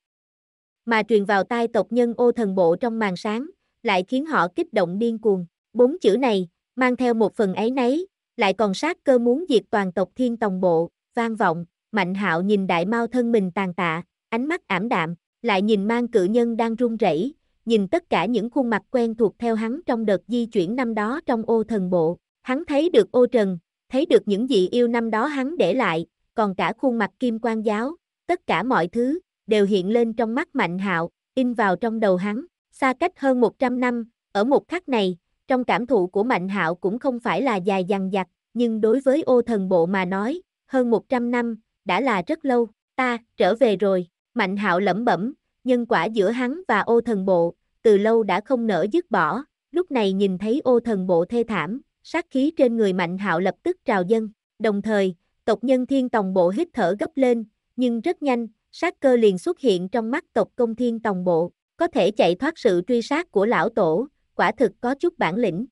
Mà truyền vào tai tộc nhân ô thần bộ trong màn sáng, lại khiến họ kích động điên cuồng. Bốn chữ này, mang theo một phần ấy nấy, lại còn sát cơ muốn diệt toàn tộc thiên tòng bộ, vang vọng, mạnh hạo nhìn đại mau thân mình tàn tạ, ánh mắt ảm đạm, lại nhìn mang cự nhân đang run rẩy, nhìn tất cả những khuôn mặt quen thuộc theo hắn trong đợt di chuyển năm đó trong ô thần bộ, hắn thấy được ô trần, thấy được những gì yêu năm đó hắn để lại, còn cả khuôn mặt kim quan giáo, tất cả mọi thứ, đều hiện lên trong mắt mạnh hạo, in vào trong đầu hắn, xa cách hơn 100 năm, ở một khắc này, trong cảm thụ của Mạnh Hạo cũng không phải là dài dằng dặc, nhưng đối với ô thần bộ mà nói, hơn 100 năm, đã là rất lâu, ta, trở về rồi, Mạnh Hạo lẩm bẩm, nhân quả giữa hắn và ô thần bộ, từ lâu đã không nỡ dứt bỏ, lúc này nhìn thấy ô thần bộ thê thảm, sát khí trên người Mạnh Hạo lập tức trào dâng, đồng thời, tộc nhân thiên tòng bộ hít thở gấp lên, nhưng rất nhanh, sát cơ liền xuất hiện trong mắt tộc công thiên tòng bộ, có thể chạy thoát sự truy sát của lão tổ, quả thực có chút bản lĩnh.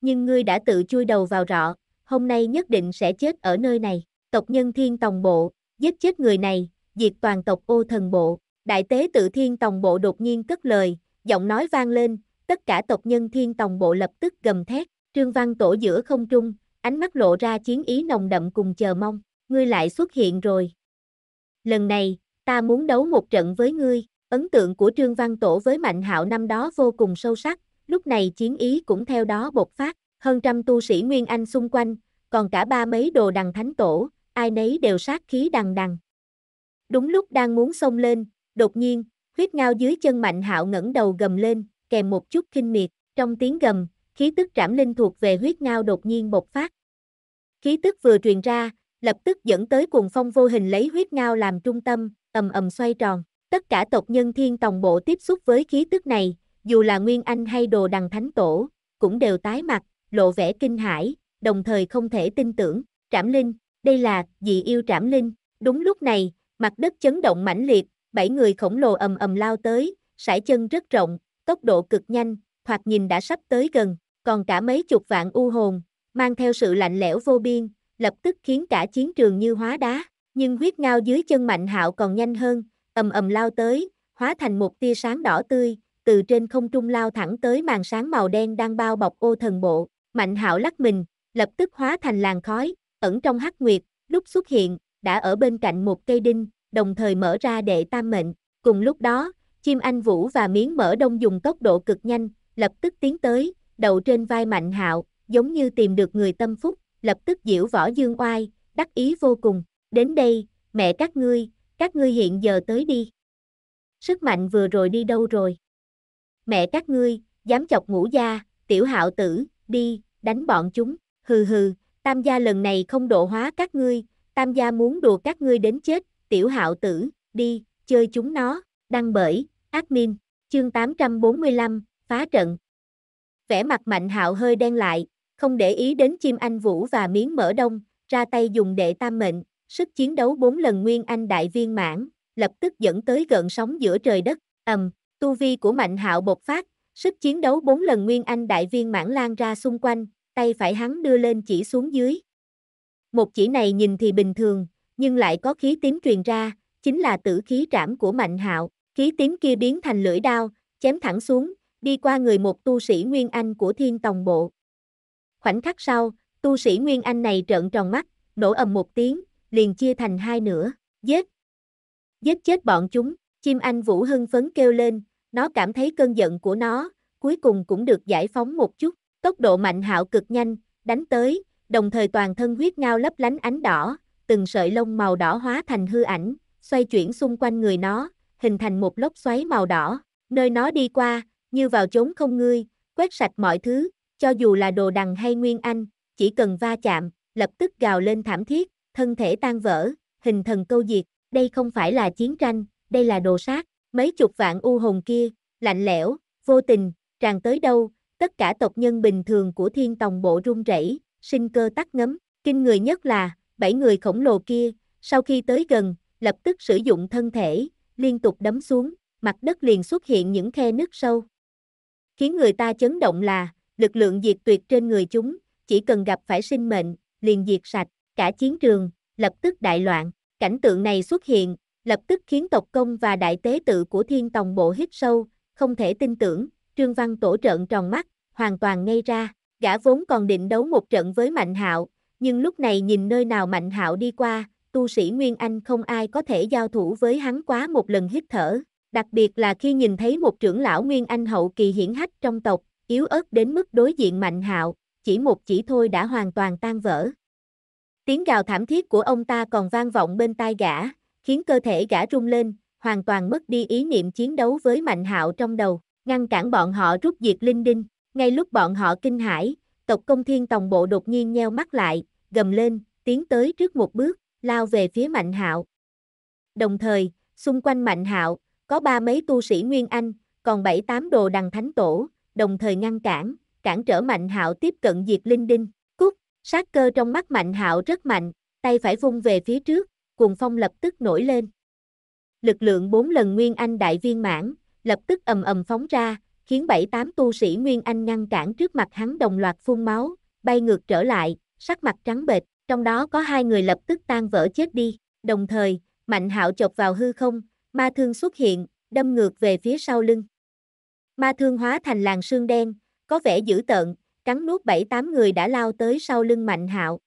Nhưng ngươi đã tự chui đầu vào rọ, hôm nay nhất định sẽ chết ở nơi này. Tộc nhân thiên tòng bộ, giết chết người này, diệt toàn tộc ô thần bộ. Đại tế tự thiên tòng bộ đột nhiên cất lời, giọng nói vang lên, tất cả tộc nhân thiên tòng bộ lập tức gầm thét. Trương Văn Tổ giữa không trung, ánh mắt lộ ra chiến ý nồng đậm cùng chờ mong, ngươi lại xuất hiện rồi. Lần này, ta muốn đấu một trận với ngươi, Ấn tượng của Trương Văn Tổ với Mạnh Hạo năm đó vô cùng sâu sắc, lúc này chiến ý cũng theo đó bộc phát, hơn trăm tu sĩ Nguyên Anh xung quanh, còn cả ba mấy đồ đằng thánh tổ, ai nấy đều sát khí đằng đằng. Đúng lúc đang muốn xông lên, đột nhiên, huyết ngao dưới chân Mạnh Hạo ngẩng đầu gầm lên, kèm một chút kinh miệt, trong tiếng gầm, khí tức trảm linh thuộc về huyết ngao đột nhiên bộc phát. Khí tức vừa truyền ra, lập tức dẫn tới cuồng phong vô hình lấy huyết ngao làm trung tâm, ầm ầm xoay tròn, Tất cả tộc nhân thiên tòng bộ tiếp xúc với khí tức này, dù là Nguyên Anh hay đồ đằng thánh tổ, cũng đều tái mặt, lộ vẻ kinh hãi, đồng thời không thể tin tưởng. Trảm Linh, đây là dị yêu Trảm Linh. Đúng lúc này, mặt đất chấn động mãnh liệt, bảy người khổng lồ ầm ầm lao tới, sải chân rất rộng, tốc độ cực nhanh, thoạt nhìn đã sắp tới gần, còn cả mấy chục vạn u hồn, mang theo sự lạnh lẽo vô biên, lập tức khiến cả chiến trường như hóa đá, nhưng huyết ngao dưới chân mạnh hạo còn nhanh hơn, ầm ầm lao tới, hóa thành một tia sáng đỏ tươi, từ trên không trung lao thẳng tới màn sáng màu đen đang bao bọc ô thần bộ, Mạnh Hạo lắc mình, lập tức hóa thành làn khói, ẩn trong hắc nguyệt, lúc xuất hiện, đã ở bên cạnh một cây đinh, đồng thời mở ra đệ tam mệnh, cùng lúc đó, chim anh Vũ và miếng mỡ đông dùng tốc độ cực nhanh, lập tức tiến tới, đậu trên vai Mạnh Hạo, giống như tìm được người tâm phúc, lập tức diễu võ dương oai, đắc ý vô cùng, đến đây, mẹ các ngươi, các ngươi hiện giờ tới đi. Sức mạnh vừa rồi đi đâu rồi? Mẹ các ngươi, dám chọc ngũ gia, tiểu hạo tử, đi, đánh bọn chúng, hừ hừ, tam gia lần này không độ hóa các ngươi, tam gia muốn đùa các ngươi đến chết, tiểu hạo tử, đi, chơi chúng nó, đăng bởi, admin, chương 845, phá trận. Vẻ mặt mạnh hạo hơi đen lại, không để ý đến chim anh vũ và miếng mỡ đông, ra tay dùng đệ tam mệnh, Sức chiến đấu bốn lần Nguyên Anh Đại Viên mãn, lập tức dẫn tới gợn sóng giữa trời đất, ầm, tu vi của Mạnh Hạo bộc phát, sức chiến đấu bốn lần Nguyên Anh Đại Viên mãn lan ra xung quanh, tay phải hắn đưa lên chỉ xuống dưới. Một chỉ này nhìn thì bình thường, nhưng lại có khí tím truyền ra, chính là tử khí trảm của Mạnh Hạo, khí tím kia biến thành lưỡi đao, chém thẳng xuống, đi qua người một tu sĩ Nguyên Anh của Thiên Tòng Bộ. Khoảnh khắc sau, tu sĩ Nguyên Anh này trợn tròn mắt, nổ ầm một tiếng, liền chia thành hai nửa, giết. Giết chết bọn chúng, chim anh Vũ hưng phấn kêu lên, nó cảm thấy cơn giận của nó, cuối cùng cũng được giải phóng một chút, tốc độ mạnh hạo cực nhanh, đánh tới, đồng thời toàn thân huyết ngao lấp lánh ánh đỏ, từng sợi lông màu đỏ hóa thành hư ảnh, xoay chuyển xung quanh người nó, hình thành một lốc xoáy màu đỏ, nơi nó đi qua, như vào chốn không ngươi, quét sạch mọi thứ, cho dù là đồ đằng hay nguyên anh, chỉ cần va chạm, lập tức gào lên thảm thiết, thân thể tan vỡ, hình thần câu diệt, đây không phải là chiến tranh, đây là đồ sát, mấy chục vạn u hồn kia, lạnh lẽo, vô tình, tràn tới đâu, tất cả tộc nhân bình thường của thiên tòng bộ run rẩy, sinh cơ tắt ngấm, kinh người nhất là, bảy người khổng lồ kia, sau khi tới gần, lập tức sử dụng thân thể, liên tục đấm xuống, mặt đất liền xuất hiện những khe nứt sâu. Khiến người ta chấn động là, lực lượng diệt tuyệt trên người chúng, chỉ cần gặp phải sinh mệnh, liền diệt sạch cả chiến trường, lập tức đại loạn, cảnh tượng này xuất hiện, lập tức khiến tộc công và đại tế tự của thiên tòng bộ hít sâu, không thể tin tưởng, trương văn tổ trợn tròn mắt, hoàn toàn ngây ra, gã vốn còn định đấu một trận với Mạnh hạo, nhưng lúc này nhìn nơi nào Mạnh hạo đi qua, tu sĩ Nguyên Anh không ai có thể giao thủ với hắn quá một lần hít thở, đặc biệt là khi nhìn thấy một trưởng lão Nguyên Anh hậu kỳ hiển hách trong tộc, yếu ớt đến mức đối diện Mạnh hạo, chỉ một chỉ thôi đã hoàn toàn tan vỡ, Tiếng gào thảm thiết của ông ta còn vang vọng bên tai gã, khiến cơ thể gã rung lên, hoàn toàn mất đi ý niệm chiến đấu với Mạnh Hạo trong đầu, ngăn cản bọn họ rút diệt Linh Đinh. Ngay lúc bọn họ kinh hãi, tộc công thiên tòng bộ đột nhiên nheo mắt lại, gầm lên, tiến tới trước một bước, lao về phía Mạnh Hạo. Đồng thời, xung quanh Mạnh Hạo, có ba mấy tu sĩ Nguyên Anh, còn bảy tám đồ đằng thánh tổ, đồng thời ngăn cản, cản trở Mạnh Hạo tiếp cận diệt Linh Đinh. Sát cơ trong mắt Mạnh Hạo rất mạnh, tay phải vung về phía trước, cuồng phong lập tức nổi lên. Lực lượng bốn lần Nguyên Anh đại viên mãn, lập tức ầm ầm phóng ra, khiến bảy tám tu sĩ Nguyên Anh ngăn cản trước mặt hắn đồng loạt phun máu, bay ngược trở lại, sắc mặt trắng bệch, trong đó có hai người lập tức tan vỡ chết đi. Đồng thời, Mạnh Hạo chọc vào hư không, ma thương xuất hiện, đâm ngược về phía sau lưng. Ma thương hóa thành làn sương đen, có vẻ dữ tợn, cắn nuốt bảy tám người đã lao tới sau lưng Mạnh Hạo.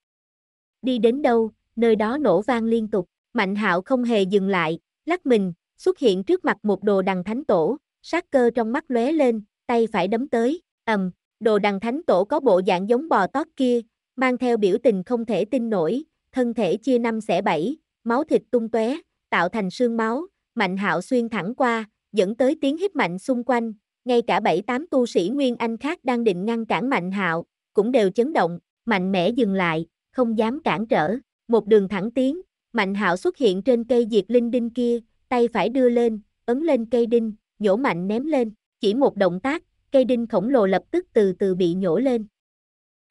Đi đến đâu, nơi đó nổ vang liên tục, Mạnh Hạo không hề dừng lại, lắc mình, xuất hiện trước mặt một đồ đằng thánh tổ, sát cơ trong mắt lóe lên, tay phải đấm tới, ầm, đồ đằng thánh tổ có bộ dạng giống bò tót kia, mang theo biểu tình không thể tin nổi, thân thể chia năm xẻ bảy, máu thịt tung tóe, tạo thành sương máu, Mạnh Hạo xuyên thẳng qua, dẫn tới tiếng hít mạnh xung quanh, ngay cả bảy tám tu sĩ Nguyên Anh khác đang định ngăn cản Mạnh Hạo, cũng đều chấn động, mạnh mẽ dừng lại, không dám cản trở, một đường thẳng tiến, Mạnh Hạo xuất hiện trên cây diệt linh đinh kia, tay phải đưa lên, ấn lên cây đinh, nhổ mạnh ném lên, chỉ một động tác, cây đinh khổng lồ lập tức từ từ bị nhổ lên.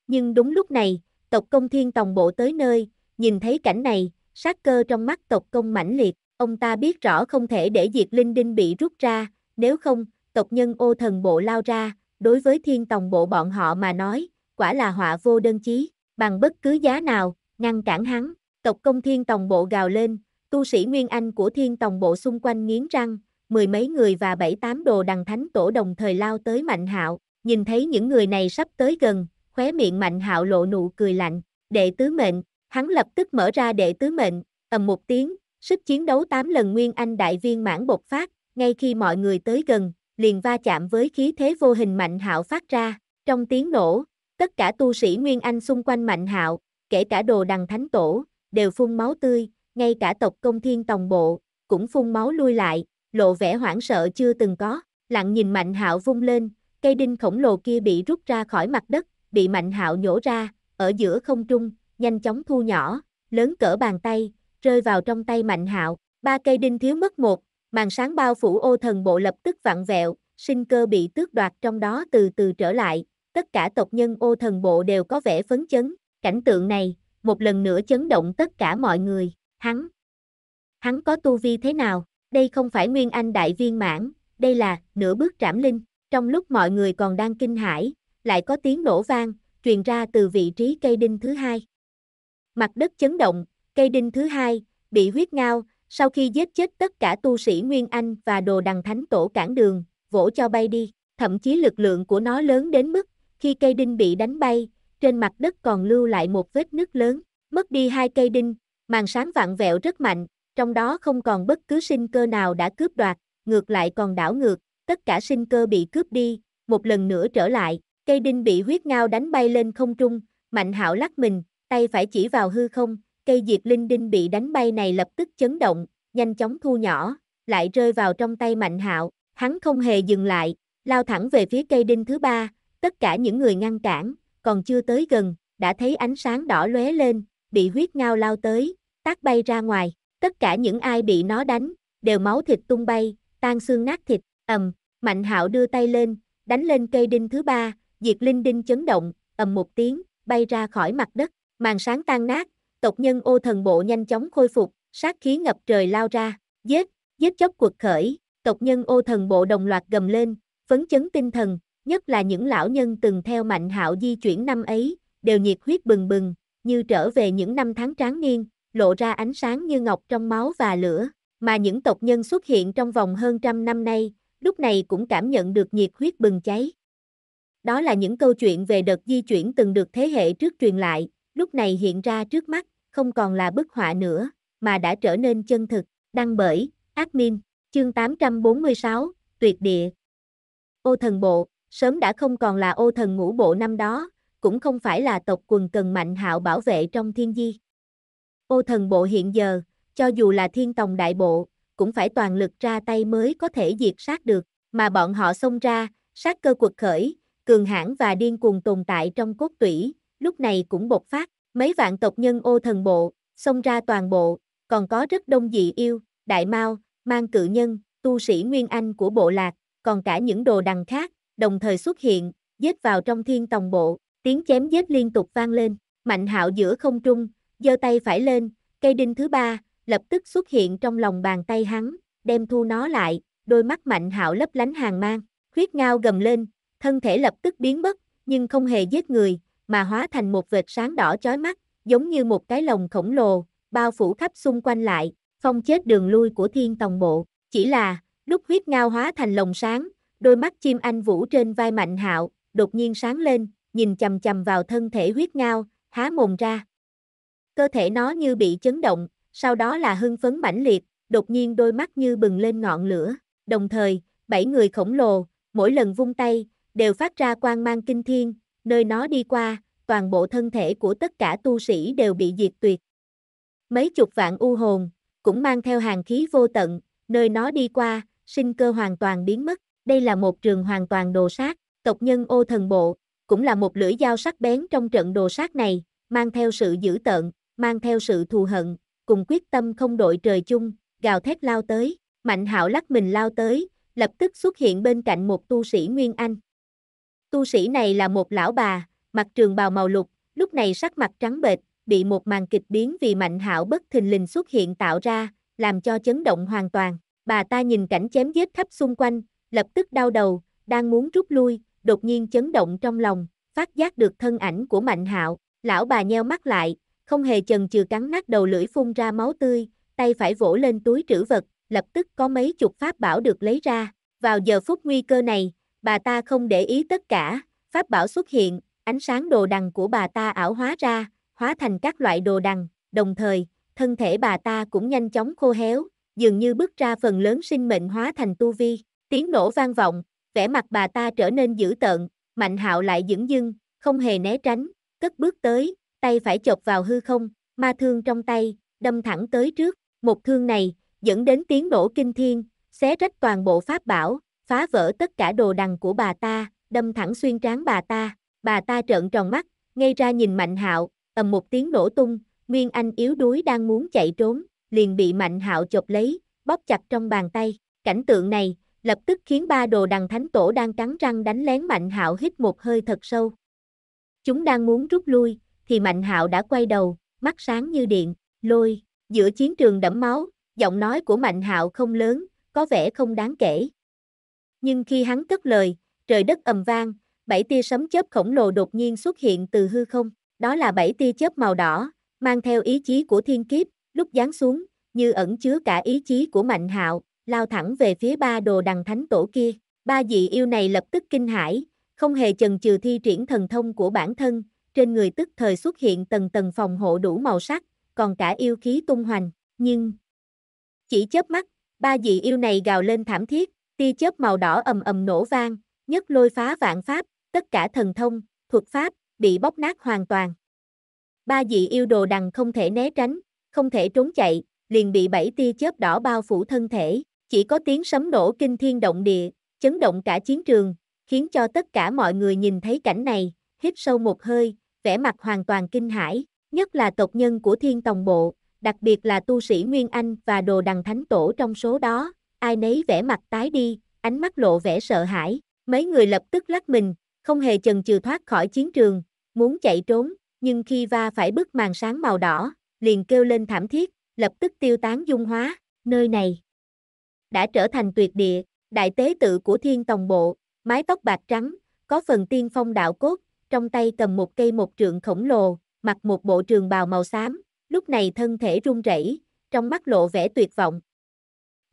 Nhưng đúng lúc này, tộc công thiên tòng bộ tới nơi, nhìn thấy cảnh này, sát cơ trong mắt tộc công mãnh liệt, ông ta biết rõ không thể để diệt linh đinh bị rút ra, nếu không, tộc nhân ô thần bộ lao ra, đối với thiên tòng bộ bọn họ mà nói, quả là họa vô đơn chí, bằng bất cứ giá nào, ngăn cản hắn, tộc công thiên tòng bộ gào lên, tu sĩ Nguyên Anh của thiên tòng bộ xung quanh nghiến răng, mười mấy người và bảy tám đồ đằng thánh tổ đồng thời lao tới Mạnh Hạo, nhìn thấy những người này sắp tới gần, khóe miệng Mạnh Hạo lộ nụ cười lạnh, đệ tứ mệnh, hắn lập tức mở ra đệ tứ mệnh, ầm một tiếng, sức chiến đấu 8 lần Nguyên Anh đại viên mãn bộc phát, ngay khi mọi người tới gần, liền va chạm với khí thế vô hình Mạnh Hạo phát ra, trong tiếng nổ, tất cả tu sĩ Nguyên Anh xung quanh Mạnh Hạo, kể cả đồ đằng thánh tổ, đều phun máu tươi, ngay cả tộc công thiên tòng bộ, cũng phun máu lui lại, lộ vẻ hoảng sợ chưa từng có, lặng nhìn Mạnh Hạo vung lên, cây đinh khổng lồ kia bị rút ra khỏi mặt đất, bị Mạnh Hạo nhổ ra, ở giữa không trung, nhanh chóng thu nhỏ, lớn cỡ bàn tay, rơi vào trong tay Mạnh Hạo, ba cây đinh thiếu mất một, Màn sáng bao phủ ô thần bộ lập tức vặn vẹo, sinh cơ bị tước đoạt trong đó từ từ trở lại, tất cả tộc nhân ô thần bộ đều có vẻ phấn chấn, cảnh tượng này, một lần nữa chấn động tất cả mọi người, hắn. Hắn có tu vi thế nào, đây không phải Nguyên Anh Đại Viên mãn, đây là nửa bước trảm linh, trong lúc mọi người còn đang kinh hãi, lại có tiếng nổ vang, truyền ra từ vị trí cây đinh thứ hai. Mặt đất chấn động, cây đinh thứ hai, bị huyết ngao, sau khi giết chết tất cả tu sĩ Nguyên Anh và đồ đằng thánh tổ cản đường, vỗ cho bay đi, thậm chí lực lượng của nó lớn đến mức, khi cây đinh bị đánh bay, trên mặt đất còn lưu lại một vết nứt lớn, mất đi hai cây đinh, màn sáng vạn vẹo rất mạnh, trong đó không còn bất cứ sinh cơ nào đã cướp đoạt, ngược lại còn đảo ngược, tất cả sinh cơ bị cướp đi, một lần nữa trở lại, cây đinh bị huyết ngao đánh bay lên không trung, mạnh hạo lắc mình, tay phải chỉ vào hư không, cây diệp linh đinh bị đánh bay này lập tức chấn động, nhanh chóng thu nhỏ, lại rơi vào trong tay Mạnh Hạo, hắn không hề dừng lại, lao thẳng về phía cây đinh thứ ba, tất cả những người ngăn cản, còn chưa tới gần, đã thấy ánh sáng đỏ lóe lên, bị huyết ngao lao tới, tác bay ra ngoài, tất cả những ai bị nó đánh, đều máu thịt tung bay, tan xương nát thịt, ầm, Mạnh Hạo đưa tay lên, đánh lên cây đinh thứ ba, diệt linh đinh chấn động, ầm một tiếng, bay ra khỏi mặt đất, màn sáng tan nát, tộc nhân ô thần bộ nhanh chóng khôi phục, sát khí ngập trời lao ra, giết, giết chóc cuộc khởi, tộc nhân ô thần bộ đồng loạt gầm lên, phấn chấn tinh thần, nhất là những lão nhân từng theo mạnh hạo di chuyển năm ấy, đều nhiệt huyết bừng bừng, như trở về những năm tháng tráng niên, lộ ra ánh sáng như ngọc trong máu và lửa, mà những tộc nhân xuất hiện trong vòng hơn trăm năm nay, lúc này cũng cảm nhận được nhiệt huyết bừng cháy. Đó là những câu chuyện về đợt di chuyển từng được thế hệ trước truyền lại, lúc này hiện ra trước mắt, không còn là bức họa nữa, mà đã trở nên chân thực, đăng bởi, admin, chương 846, tuyệt địa. Ô thần bộ, sớm đã không còn là ô thần ngũ bộ năm đó, cũng không phải là tộc quần cần mạnh hạo bảo vệ trong thiên di. Ô thần bộ hiện giờ, cho dù là thiên tòng đại bộ, cũng phải toàn lực ra tay mới có thể diệt sát được, mà bọn họ xông ra, sát cơ quật khởi, cường hãn và điên cuồng tồn tại trong cốt tủy, lúc này cũng bộc phát, mấy vạn tộc nhân ô thần bộ, xông ra toàn bộ, còn có rất đông dị yêu, đại mao, mang cự nhân, tu sĩ nguyên anh của bộ lạc, còn cả những đồ đằng khác, đồng thời xuất hiện, giết vào trong thiên tòng bộ, tiếng chém giết liên tục vang lên, mạnh hạo giữa không trung, giơ tay phải lên, cây đinh thứ ba, lập tức xuất hiện trong lòng bàn tay hắn, đem thu nó lại, đôi mắt mạnh hạo lấp lánh hàng mang, khuyết ngao gầm lên, thân thể lập tức biến mất, nhưng không hề giết người, mà hóa thành một vệt sáng đỏ chói mắt, giống như một cái lồng khổng lồ, bao phủ khắp xung quanh lại, phong chết đường lui của thiên tòng bộ. Chỉ là, lúc huyết ngao hóa thành lồng sáng, đôi mắt chim anh vũ trên vai mạnh hạo, đột nhiên sáng lên, nhìn chầm chầm vào thân thể huyết ngao, há mồm ra. Cơ thể nó như bị chấn động, sau đó là hưng phấn mãnh liệt, đột nhiên đôi mắt như bừng lên ngọn lửa, đồng thời, bảy người khổng lồ, mỗi lần vung tay, đều phát ra quang mang kinh thiên, nơi nó đi qua, toàn bộ thân thể của tất cả tu sĩ đều bị diệt tuyệt. Mấy chục vạn u hồn, cũng mang theo hàng khí vô tận, nơi nó đi qua, sinh cơ hoàn toàn biến mất, đây là một trường hoàn toàn đồ sát, tộc nhân ô thần bộ, cũng là một lưỡi dao sắc bén trong trận đồ sát này, mang theo sự dữ tợn, mang theo sự thù hận, cùng quyết tâm không đội trời chung, gào thét lao tới, mạnh hạo lắc mình lao tới, lập tức xuất hiện bên cạnh một tu sĩ Nguyên Anh. Tu sĩ này là một lão bà, mặc trường bào màu lục, lúc này sắc mặt trắng bệch, bị một màn kịch biến vì Mạnh Hạo bất thình lình xuất hiện tạo ra, làm cho chấn động hoàn toàn. Bà ta nhìn cảnh chém giết khắp xung quanh, lập tức đau đầu, đang muốn rút lui, đột nhiên chấn động trong lòng, phát giác được thân ảnh của Mạnh Hạo, lão bà nheo mắt lại, không hề chần chừ cắn nát đầu lưỡi phun ra máu tươi, tay phải vỗ lên túi trữ vật, lập tức có mấy chục pháp bảo được lấy ra. Vào giờ phút nguy cơ này, bà ta không để ý tất cả, pháp bảo xuất hiện, ánh sáng đồ đằng của bà ta ảo hóa ra, hóa thành các loại đồ đằng, đồng thời, thân thể bà ta cũng nhanh chóng khô héo, dường như bước ra phần lớn sinh mệnh hóa thành tu vi, tiếng nổ vang vọng, vẻ mặt bà ta trở nên dữ tợn, Mạnh Hạo lại dững dưng, không hề né tránh, cất bước tới, tay phải chộp vào hư không, ma thương trong tay, đâm thẳng tới trước, một thương này, dẫn đến tiếng nổ kinh thiên, xé rách toàn bộ pháp bảo, phá vỡ tất cả đồ đằng của bà ta, đâm thẳng xuyên trán bà ta. Bà ta trợn tròn mắt, ngay ra nhìn Mạnh Hạo, ầm một tiếng nổ tung, Nguyên Anh yếu đuối đang muốn chạy trốn, liền bị Mạnh Hạo chộp lấy, bóp chặt trong bàn tay. Cảnh tượng này lập tức khiến ba đồ đằng thánh tổ đang cắn răng đánh lén Mạnh Hạo hít một hơi thật sâu. Chúng đang muốn rút lui, thì Mạnh Hạo đã quay đầu, mắt sáng như điện, lôi, giữa chiến trường đẫm máu, giọng nói của Mạnh Hạo không lớn, có vẻ không đáng kể, nhưng khi hắn cất lời, trời đất ầm vang, bảy tia sấm chớp khổng lồ đột nhiên xuất hiện từ hư không, đó là bảy tia chớp màu đỏ, mang theo ý chí của thiên kiếp, lúc giáng xuống, như ẩn chứa cả ý chí của Mạnh Hạo, lao thẳng về phía ba đồ đằng thánh tổ kia. Ba dị yêu này lập tức kinh hãi, không hề chần chừ thi triển thần thông của bản thân, trên người tức thời xuất hiện tầng tầng phòng hộ đủ màu sắc, còn cả yêu khí tung hoành, nhưng chỉ chớp mắt, ba dị yêu này gào lên thảm thiết, tia chớp màu đỏ ầm ầm nổ vang, nhất lôi phá vạn pháp, tất cả thần thông, thuật pháp, bị bóc nát hoàn toàn. Ba dị yêu đồ đằng không thể né tránh, không thể trốn chạy, liền bị bảy tia chớp đỏ bao phủ thân thể, chỉ có tiếng sấm nổ kinh thiên động địa, chấn động cả chiến trường, khiến cho tất cả mọi người nhìn thấy cảnh này, hít sâu một hơi, vẻ mặt hoàn toàn kinh hãi, nhất là tộc nhân của thiên tòng bộ, đặc biệt là tu sĩ Nguyên Anh và đồ đằng thánh tổ trong số đó, ai nấy vẻ mặt tái đi, ánh mắt lộ vẻ sợ hãi, mấy người lập tức lắc mình, không hề chần chừ thoát khỏi chiến trường, muốn chạy trốn, nhưng khi va phải bức màn sáng màu đỏ, liền kêu lên thảm thiết, lập tức tiêu tán dung hóa, nơi này đã trở thành tuyệt địa, đại tế tự của thiên tòng bộ, mái tóc bạc trắng, có phần tiên phong đạo cốt, trong tay cầm một cây một trượng khổng lồ, mặc một bộ trường bào màu xám, lúc này thân thể run rẩy, trong mắt lộ vẻ tuyệt vọng,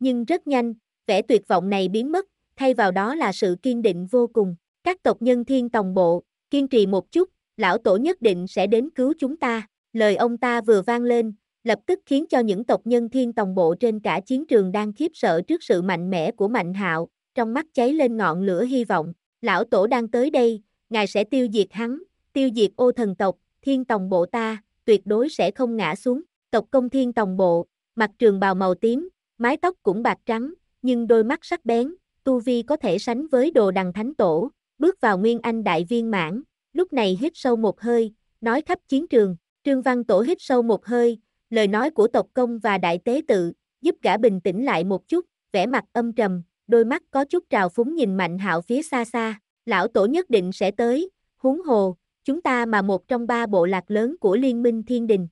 nhưng rất nhanh, vẻ tuyệt vọng này biến mất, thay vào đó là sự kiên định vô cùng. Các tộc nhân thiên tòng bộ, kiên trì một chút, lão tổ nhất định sẽ đến cứu chúng ta. Lời ông ta vừa vang lên, lập tức khiến cho những tộc nhân thiên tòng bộ trên cả chiến trường đang khiếp sợ trước sự mạnh mẽ của Mạnh Hạo, trong mắt cháy lên ngọn lửa hy vọng. Lão tổ đang tới đây, ngài sẽ tiêu diệt hắn, tiêu diệt ô thần tộc, thiên tòng bộ ta, tuyệt đối sẽ không ngã xuống. Tộc công thiên tòng bộ, mặt trường bào màu tím, mái tóc cũng bạc trắng, nhưng đôi mắt sắc bén, tu vi có thể sánh với đồ đằng thánh tổ, bước vào nguyên anh đại viên mãn, lúc này hít sâu một hơi, nói khắp chiến trường, Trương Văn Tổ hít sâu một hơi, lời nói của tộc công và đại tế tự, giúp gã bình tĩnh lại một chút, vẻ mặt âm trầm, đôi mắt có chút trào phúng nhìn Mạnh Hạo phía xa xa, lão tổ nhất định sẽ tới, huống hồ, chúng ta mà một trong ba bộ lạc lớn của liên minh thiên đình.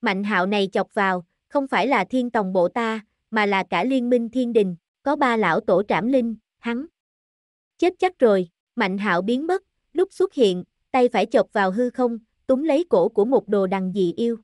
Mạnh Hạo này chọc vào, không phải là thiên tòng bộ ta, mà là cả liên minh thiên đình, có ba lão tổ trảm linh, hắn. Chết chắc rồi, Mạnh hạo biến mất, lúc xuất hiện, tay phải chọc vào hư không, túng lấy cổ của một đồ đằng dị yêu.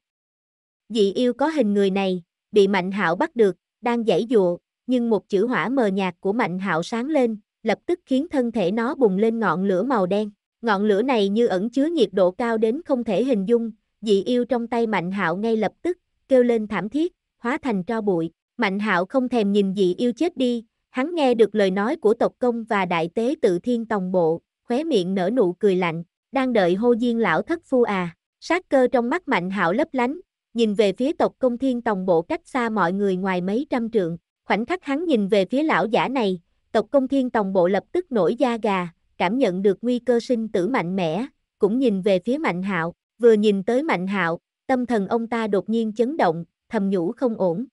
Dị yêu có hình người này, bị Mạnh hạo bắt được, đang giãy dụa, nhưng một chữ hỏa mờ nhạt của Mạnh hạo sáng lên, lập tức khiến thân thể nó bùng lên ngọn lửa màu đen. Ngọn lửa này như ẩn chứa nhiệt độ cao đến không thể hình dung, dị yêu trong tay Mạnh hạo ngay lập tức, kêu lên thảm thiết, hóa thành tro bụi. Mạnh hạo không thèm nhìn dị yêu chết đi, hắn nghe được lời nói của tộc công và đại tế tự thiên tòng bộ, khóe miệng nở nụ cười lạnh, đang đợi hô diên lão thất phu à, sát cơ trong mắt mạnh hạo lấp lánh, nhìn về phía tộc công thiên tòng bộ cách xa mọi người ngoài mấy trăm trượng, khoảnh khắc hắn nhìn về phía lão giả này, tộc công thiên tòng bộ lập tức nổi da gà, cảm nhận được nguy cơ sinh tử mạnh mẽ, cũng nhìn về phía mạnh hạo, vừa nhìn tới mạnh hạo, tâm thần ông ta đột nhiên chấn động, thầm nhủ không ổn,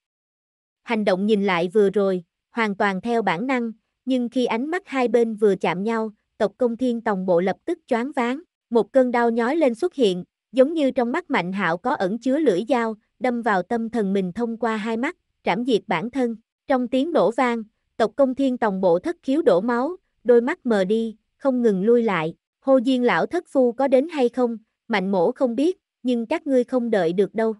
hành động nhìn lại vừa rồi, hoàn toàn theo bản năng, nhưng khi ánh mắt hai bên vừa chạm nhau, tộc công thiên tòng bộ lập tức choáng váng, một cơn đau nhói lên xuất hiện, giống như trong mắt mạnh hạo có ẩn chứa lưỡi dao, đâm vào tâm thần mình thông qua hai mắt, trảm diệt bản thân. Trong tiếng đổ vang, tộc công thiên tòng bộ thất khiếu đổ máu, đôi mắt mờ đi, không ngừng lui lại. Hô Diên lão thất phu có đến hay không, mạnh mổ không biết, nhưng các ngươi không đợi được đâu.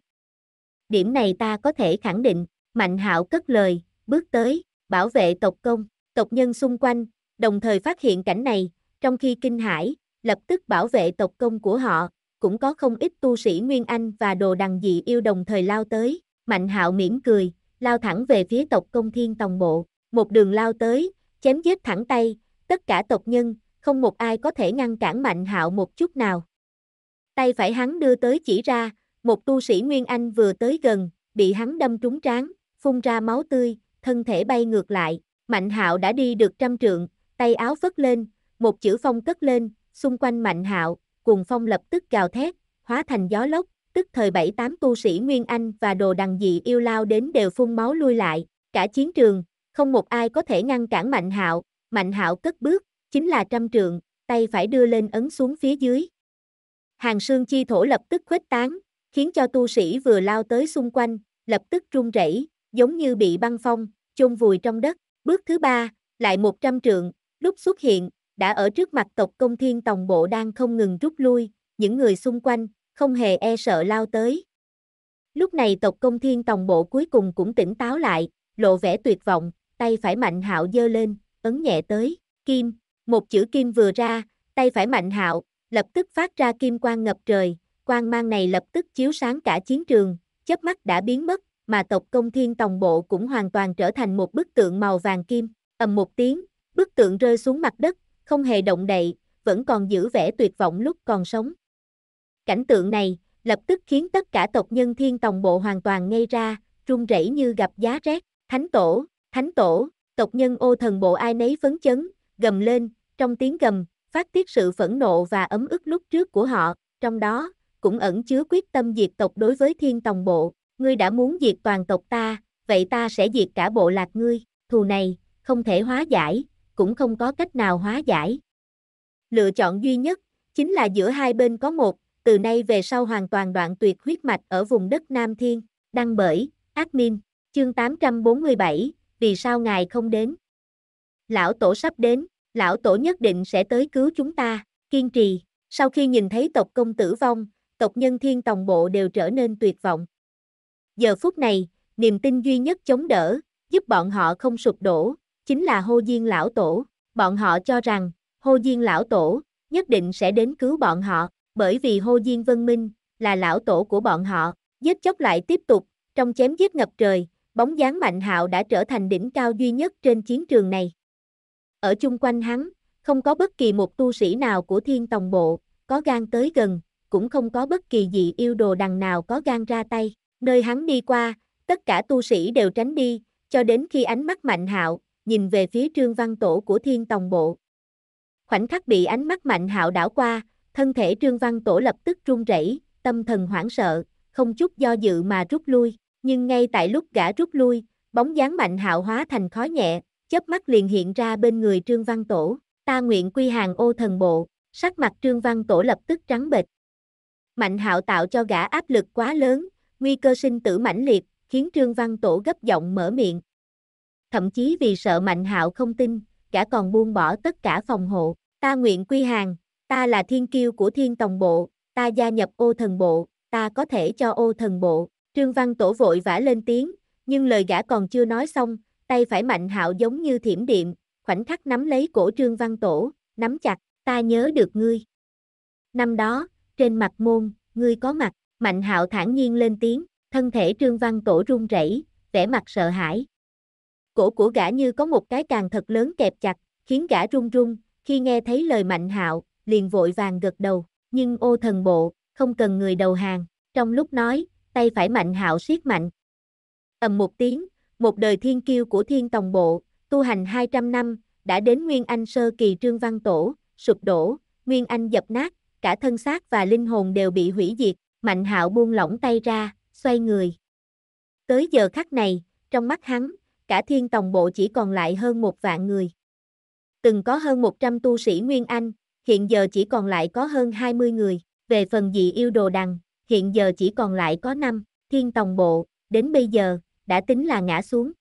Điểm này ta có thể khẳng định. Mạnh hạo cất lời, bước tới, bảo vệ tộc công, tộc nhân xung quanh, đồng thời phát hiện cảnh này, trong khi kinh hãi, lập tức bảo vệ tộc công của họ, cũng có không ít tu sĩ Nguyên Anh và đồ đằng dị yêu đồng thời lao tới, Mạnh hạo mỉm cười, lao thẳng về phía tộc công thiên tòng bộ, một đường lao tới, chém giết thẳng tay, tất cả tộc nhân, không một ai có thể ngăn cản Mạnh hạo một chút nào. Tay phải hắn đưa tới chỉ ra, một tu sĩ Nguyên Anh vừa tới gần, bị hắn đâm trúng tráng phun ra máu tươi, thân thể bay ngược lại, Mạnh Hạo đã đi được trăm trượng, tay áo phất lên, một chữ phong cất lên, xung quanh Mạnh Hạo, cùng phong lập tức gào thét, hóa thành gió lốc, tức thời bảy tám tu sĩ Nguyên Anh và đồ đằng dị yêu lao đến đều phun máu lui lại, cả chiến trường, không một ai có thể ngăn cản Mạnh Hạo, Mạnh Hạo cất bước, chính là trăm trượng, tay phải đưa lên ấn xuống phía dưới. Hàng xương chi thổ lập tức khuếch tán, khiến cho tu sĩ vừa lao tới xung quanh, lập tức run rẩy, giống như bị băng phong, chôn vùi trong đất. Bước thứ ba, lại 100 trượng, lúc xuất hiện, đã ở trước mặt tộc công thiên tổng bộ đang không ngừng rút lui, những người xung quanh, không hề e sợ lao tới. Lúc này tộc công thiên tổng bộ cuối cùng cũng tỉnh táo lại, lộ vẻ tuyệt vọng, tay phải mạnh hạo dơ lên, ấn nhẹ tới, kim, một chữ kim vừa ra, tay phải mạnh hạo, lập tức phát ra kim quang ngập trời, quang mang này lập tức chiếu sáng cả chiến trường, chớp mắt đã biến mất, mà tộc công thiên tòng bộ cũng hoàn toàn trở thành một bức tượng màu vàng kim, ầm một tiếng, bức tượng rơi xuống mặt đất, không hề động đậy, vẫn còn giữ vẻ tuyệt vọng lúc còn sống. Cảnh tượng này, lập tức khiến tất cả tộc nhân thiên tòng bộ hoàn toàn ngây ra, run rẩy như gặp giá rét, thánh tổ, thánh tổ, tộc nhân ô thần bộ ai nấy phấn chấn, gầm lên, trong tiếng gầm, phát tiết sự phẫn nộ và ấm ức lúc trước của họ, trong đó, cũng ẩn chứa quyết tâm diệt tộc đối với thiên tòng bộ ngươi đã muốn diệt toàn tộc ta, vậy ta sẽ diệt cả bộ lạc ngươi, thù này, không thể hóa giải, cũng không có cách nào hóa giải. Lựa chọn duy nhất, chính là giữa hai bên có một, từ nay về sau hoàn toàn đoạn tuyệt huyết mạch ở vùng đất Nam Thiên, đăng bởi, admin, chương 847, vì sao ngài không đến? Lão tổ sắp đến, lão tổ nhất định sẽ tới cứu chúng ta, kiên trì, sau khi nhìn thấy tộc công tử vong, tộc nhân thiên tòng bộ đều trở nên tuyệt vọng. Giờ phút này, niềm tin duy nhất chống đỡ, giúp bọn họ không sụp đổ, chính là hô diên lão tổ. Bọn họ cho rằng, hô diên lão tổ, nhất định sẽ đến cứu bọn họ, bởi vì hô diên vân minh, là lão tổ của bọn họ. Giết chóc lại tiếp tục, trong chém giết ngập trời, bóng dáng mạnh hạo đã trở thành đỉnh cao duy nhất trên chiến trường này. Ở chung quanh hắn, không có bất kỳ một tu sĩ nào của thiên tòng bộ, có gan tới gần, cũng không có bất kỳ dị yêu đồ đằng nào có gan ra tay. Nơi hắn đi qua, tất cả tu sĩ đều tránh đi, cho đến khi ánh mắt mạnh hạo, nhìn về phía trương văn tổ của thiên tòng bộ. Khoảnh khắc bị ánh mắt mạnh hạo đảo qua, thân thể trương văn tổ lập tức run rẩy, tâm thần hoảng sợ, không chút do dự mà rút lui. Nhưng ngay tại lúc gã rút lui, bóng dáng mạnh hạo hóa thành khói nhẹ, chớp mắt liền hiện ra bên người trương văn tổ. Ta nguyện quy hàng ô thần bộ, sắc mặt trương văn tổ lập tức trắng bệch. Mạnh hạo tạo cho gã áp lực quá lớn, nguy cơ sinh tử mãnh liệt, khiến Trương Văn Tổ gấp giọng mở miệng. Thậm chí vì sợ Mạnh Hạo không tin, cả còn buông bỏ tất cả phòng hộ, ta nguyện quy hàng, ta là thiên kiêu của thiên tòng bộ, ta gia nhập ô thần bộ, ta có thể cho ô thần bộ. Trương Văn Tổ vội vã lên tiếng, nhưng lời gã còn chưa nói xong, tay phải Mạnh Hạo giống như thiểm điện, khoảnh khắc nắm lấy cổ Trương Văn Tổ, nắm chặt, ta nhớ được ngươi. Năm đó, trên mặt môn, ngươi có mặt. Mạnh hạo thản nhiên lên tiếng, thân thể trương văn tổ run rẩy, vẻ mặt sợ hãi. Cổ của gã như có một cái càng thật lớn kẹp chặt, khiến gã run run, khi nghe thấy lời mạnh hạo, liền vội vàng gật đầu, nhưng ô thần bộ, không cần người đầu hàng, trong lúc nói, tay phải mạnh hạo siết mạnh. ầm một tiếng, một đời thiên kiêu của thiên tòng bộ, tu hành 200 năm, đã đến Nguyên Anh sơ kỳ trương văn tổ, sụp đổ, Nguyên Anh dập nát, cả thân xác và linh hồn đều bị hủy diệt, Mạnh hạo buông lỏng tay ra, xoay người. Tới giờ khắc này, trong mắt hắn, cả thiên tòng bộ chỉ còn lại hơn một vạn người. Từng có hơn 100 tu sĩ Nguyên Anh, hiện giờ chỉ còn lại có hơn 20 người. Về phần dị yêu đồ đằng, hiện giờ chỉ còn lại có 5, thiên tòng bộ, đến bây giờ, đã tính là ngã xuống.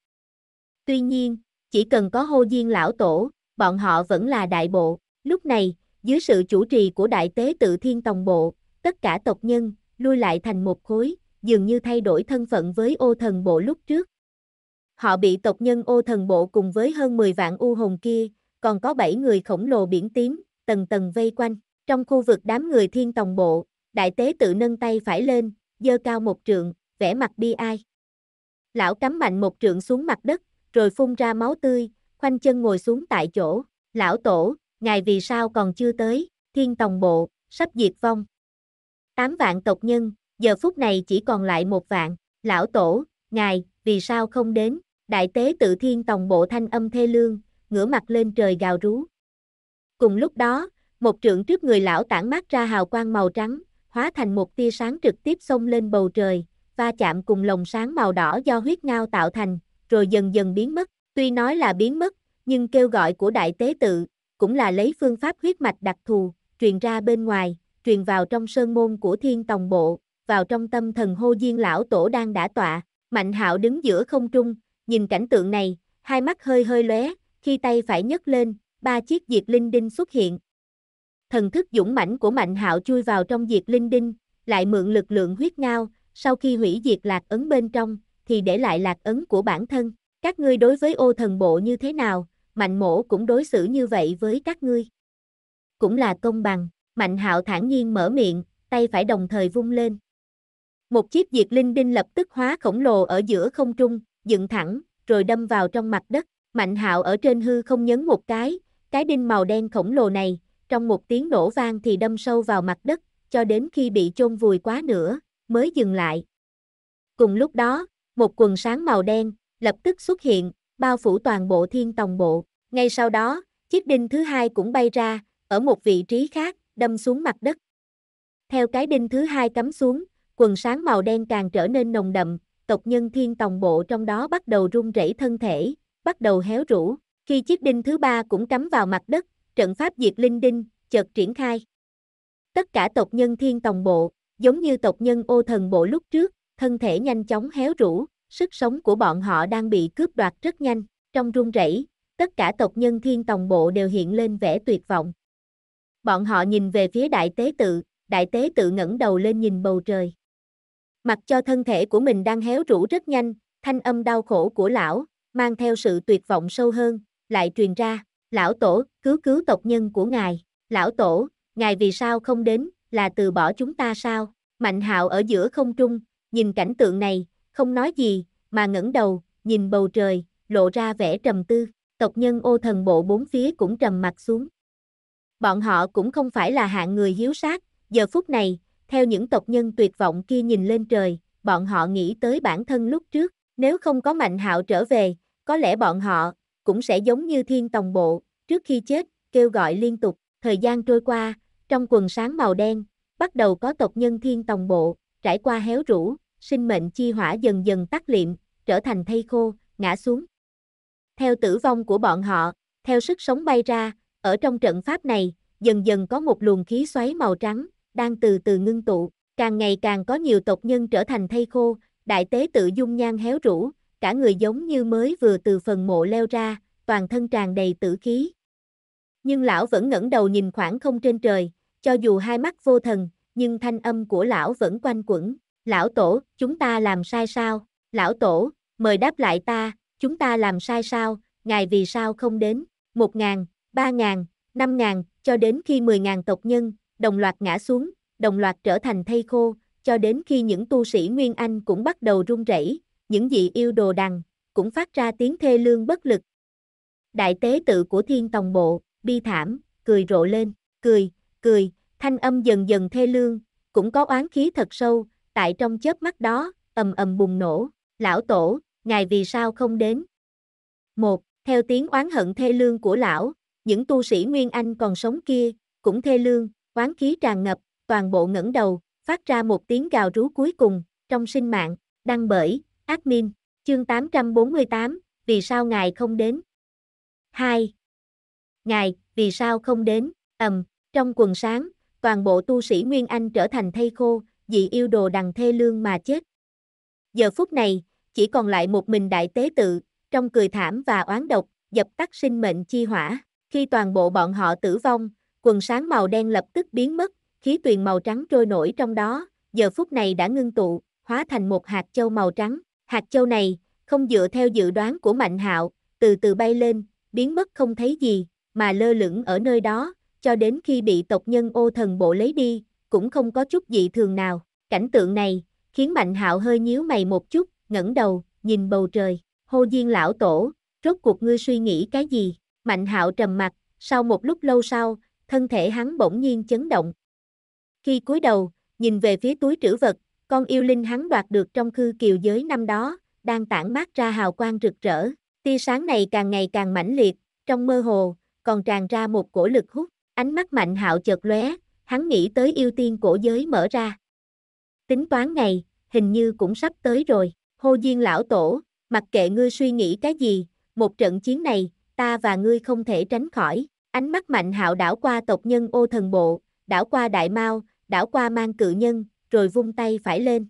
Tuy nhiên, chỉ cần có hô diên lão tổ, bọn họ vẫn là đại bộ. Lúc này, dưới sự chủ trì của đại tế tự thiên tòng bộ, tất cả tộc nhân, lui lại thành một khối, dường như thay đổi thân phận với ô thần bộ lúc trước. Họ bị tộc nhân ô thần bộ cùng với hơn 10 vạn u hồn kia, còn có 7 người khổng lồ biển tím, tầng tầng vây quanh. Trong khu vực đám người thiên tòng bộ, đại tế tự nâng tay phải lên, dơ cao một trượng, vẽ mặt bi ai. Lão cắm mạnh một trượng xuống mặt đất, rồi phun ra máu tươi, khoanh chân ngồi xuống tại chỗ. Lão tổ, ngài vì sao còn chưa tới, thiên tòng bộ, sắp diệt vong. 8 vạn tộc nhân, giờ phút này chỉ còn lại một vạn, lão tổ, ngài, vì sao không đến, đại tế tự thiên tòng bộ thanh âm thê lương, ngửa mặt lên trời gào rú. Cùng lúc đó, một trượng trước người lão tản mát ra hào quang màu trắng, hóa thành một tia sáng trực tiếp xông lên bầu trời, va chạm cùng lồng sáng màu đỏ do huyết ngao tạo thành, rồi dần dần biến mất, tuy nói là biến mất, nhưng kêu gọi của đại tế tự, cũng là lấy phương pháp huyết mạch đặc thù, truyền ra bên ngoài, truyền vào trong sơn môn của thiên tòng bộ, vào trong tâm thần hô diên lão tổ đang đã tọa, mạnh hạo đứng giữa không trung, nhìn cảnh tượng này, hai mắt hơi hơi lóe, khi tay phải nhấc lên, ba chiếc diệt linh đinh xuất hiện. Thần thức dũng mãnh của mạnh hạo chui vào trong diệt linh đinh, lại mượn lực lượng huyết ngao, sau khi hủy diệt lạc ấn bên trong, thì để lại lạc ấn của bản thân. Các ngươi đối với ô thần bộ như thế nào, mạnh mổ cũng đối xử như vậy với các ngươi. Cũng là công bằng. Mạnh hạo thản nhiên mở miệng, tay phải đồng thời vung lên. Một chiếc diệt linh đinh lập tức hóa khổng lồ ở giữa không trung, dựng thẳng, rồi đâm vào trong mặt đất. Mạnh hạo ở trên hư không nhấn một cái, cái đinh màu đen khổng lồ này, trong một tiếng nổ vang thì đâm sâu vào mặt đất, cho đến khi bị chôn vùi quá nữa, mới dừng lại. Cùng lúc đó, một quần sáng màu đen, lập tức xuất hiện, bao phủ toàn bộ thiên tòng bộ. Ngay sau đó, chiếc đinh thứ hai cũng bay ra, ở một vị trí khác, đâm xuống mặt đất. Theo cái đinh thứ hai cắm xuống, quần sáng màu đen càng trở nên nồng đậm, tộc nhân thiên tòng bộ trong đó bắt đầu run rẩy thân thể, bắt đầu héo rũ. Khi chiếc đinh thứ ba cũng cắm vào mặt đất, trận pháp diệt linh đinh, chợt triển khai. Tất cả tộc nhân thiên tòng bộ, giống như tộc nhân ô thần bộ lúc trước, thân thể nhanh chóng héo rũ, sức sống của bọn họ đang bị cướp đoạt rất nhanh, trong run rẩy, tất cả tộc nhân thiên tòng bộ đều hiện lên vẻ tuyệt vọng. Bọn họ nhìn về phía đại tế tự, đại tế tự ngẩng đầu lên nhìn bầu trời. Mặc cho thân thể của mình đang héo rũ rất nhanh, thanh âm đau khổ của lão, mang theo sự tuyệt vọng sâu hơn, lại truyền ra, lão tổ, cứu cứu tộc nhân của ngài, lão tổ, ngài vì sao không đến, là từ bỏ chúng ta sao? Mạnh hạo ở giữa không trung, nhìn cảnh tượng này, không nói gì, mà ngẩng đầu, nhìn bầu trời, lộ ra vẻ trầm tư, tộc nhân ô thần bộ bốn phía cũng trầm mặt xuống. Bọn họ cũng không phải là hạng người hiếu sát, giờ phút này, theo những tộc nhân tuyệt vọng kia nhìn lên trời, bọn họ nghĩ tới bản thân lúc trước, nếu không có Mạnh Hạo trở về, có lẽ bọn họ cũng sẽ giống như thiên tòng bộ, trước khi chết, kêu gọi liên tục, thời gian trôi qua, trong quần sáng màu đen, bắt đầu có tộc nhân thiên tòng bộ, trải qua héo rũ, sinh mệnh chi hỏa dần dần tắt liệm, trở thành thây khô, ngã xuống. Theo tử vong của bọn họ, theo sức sống bay ra, ở trong trận pháp này, dần dần có một luồng khí xoáy màu trắng, đang từ từ ngưng tụ, càng ngày càng có nhiều tộc nhân trở thành thây khô, đại tế tự dung nhan héo rũ, cả người giống như mới vừa từ phần mộ leo ra, toàn thân tràn đầy tử khí. Nhưng lão vẫn ngẩng đầu nhìn khoảng không trên trời, cho dù hai mắt vô thần, nhưng thanh âm của lão vẫn quanh quẩn, lão tổ, chúng ta làm sai sao, lão tổ, mời đáp lại ta, chúng ta làm sai sao, ngài vì sao không đến, một ngàn, 3.000, 5.000, cho đến khi 10.000 tộc nhân, đồng loạt ngã xuống, đồng loạt trở thành thây khô, cho đến khi những tu sĩ Nguyên Anh cũng bắt đầu run rẩy, những dị yêu đồ đằng, cũng phát ra tiếng thê lương bất lực. Đại tế tự của thiên tòng bộ, bi thảm, cười rộ lên, cười, cười, thanh âm dần dần thê lương, cũng có oán khí thật sâu, tại trong chớp mắt đó, ầm ầm bùng nổ, lão tổ, ngài vì sao không đến? Một, theo tiếng oán hận thê lương của lão, những tu sĩ Nguyên Anh còn sống kia, cũng thê lương, oán khí tràn ngập, toàn bộ ngẩng đầu, phát ra một tiếng gào rú cuối cùng, trong sinh mạng, đăng bởi, admin, chương 848, vì sao ngài không đến? 2. Ngài, vì sao không đến? ầm, trong quần sáng, toàn bộ tu sĩ Nguyên Anh trở thành thây khô, dị yêu đồ đằng thê lương mà chết. Giờ phút này, chỉ còn lại một mình đại tế tự, trong cười thảm và oán độc, dập tắt sinh mệnh chi hỏa. Khi toàn bộ bọn họ tử vong, quần sáng màu đen lập tức biến mất, khí tuyền màu trắng trôi nổi trong đó, giờ phút này đã ngưng tụ, hóa thành một hạt châu màu trắng. Hạt châu này, không dựa theo dự đoán của Mạnh Hạo, từ từ bay lên, biến mất không thấy gì, mà lơ lửng ở nơi đó, cho đến khi bị tộc nhân ô thần bộ lấy đi, cũng không có chút dị thường nào. Cảnh tượng này, khiến Mạnh Hạo hơi nhíu mày một chút, ngẩng đầu, nhìn bầu trời. Hô Diên lão tổ, rốt cuộc ngươi suy nghĩ cái gì? Mạnh hạo trầm mặt, sau một lúc lâu sau, thân thể hắn bỗng nhiên chấn động. Khi cúi đầu, nhìn về phía túi trữ vật, con yêu linh hắn đoạt được trong khư kiều giới năm đó, đang tản mát ra hào quang rực rỡ. Tia sáng này càng ngày càng mãnh liệt, trong mơ hồ, còn tràn ra một cổ lực hút, ánh mắt mạnh hạo chợt lóe, hắn nghĩ tới yêu tiên cổ giới mở ra. Tính toán ngày, hình như cũng sắp tới rồi, hô diên lão tổ, mặc kệ ngươi suy nghĩ cái gì, một trận chiến này, ta và ngươi không thể tránh khỏi. Ánh mắt mạnh hạo đảo qua tộc nhân ô thần bộ, đảo qua đại mao, đảo qua mang cự nhân, rồi vung tay phải lên.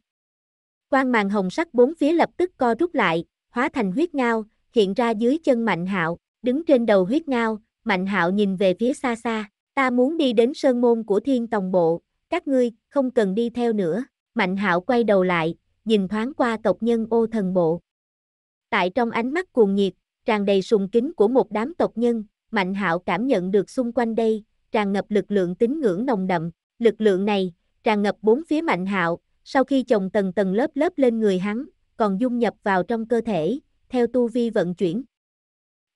Quang màn hồng sắc bốn phía lập tức co rút lại, hóa thành huyết ngao, hiện ra dưới chân mạnh hạo, đứng trên đầu huyết ngao, mạnh hạo nhìn về phía xa xa, ta muốn đi đến sơn môn của thiên tòng bộ, các ngươi không cần đi theo nữa. Mạnh hạo quay đầu lại, nhìn thoáng qua tộc nhân ô thần bộ. Tại trong ánh mắt cuồng nhiệt, tràn đầy sùng kính của một đám tộc nhân, Mạnh Hạo cảm nhận được xung quanh đây, tràn ngập lực lượng tín ngưỡng nồng đậm, lực lượng này tràn ngập bốn phía Mạnh Hạo, sau khi chồng tầng tầng lớp lớp lên người hắn, còn dung nhập vào trong cơ thể, theo tu vi vận chuyển.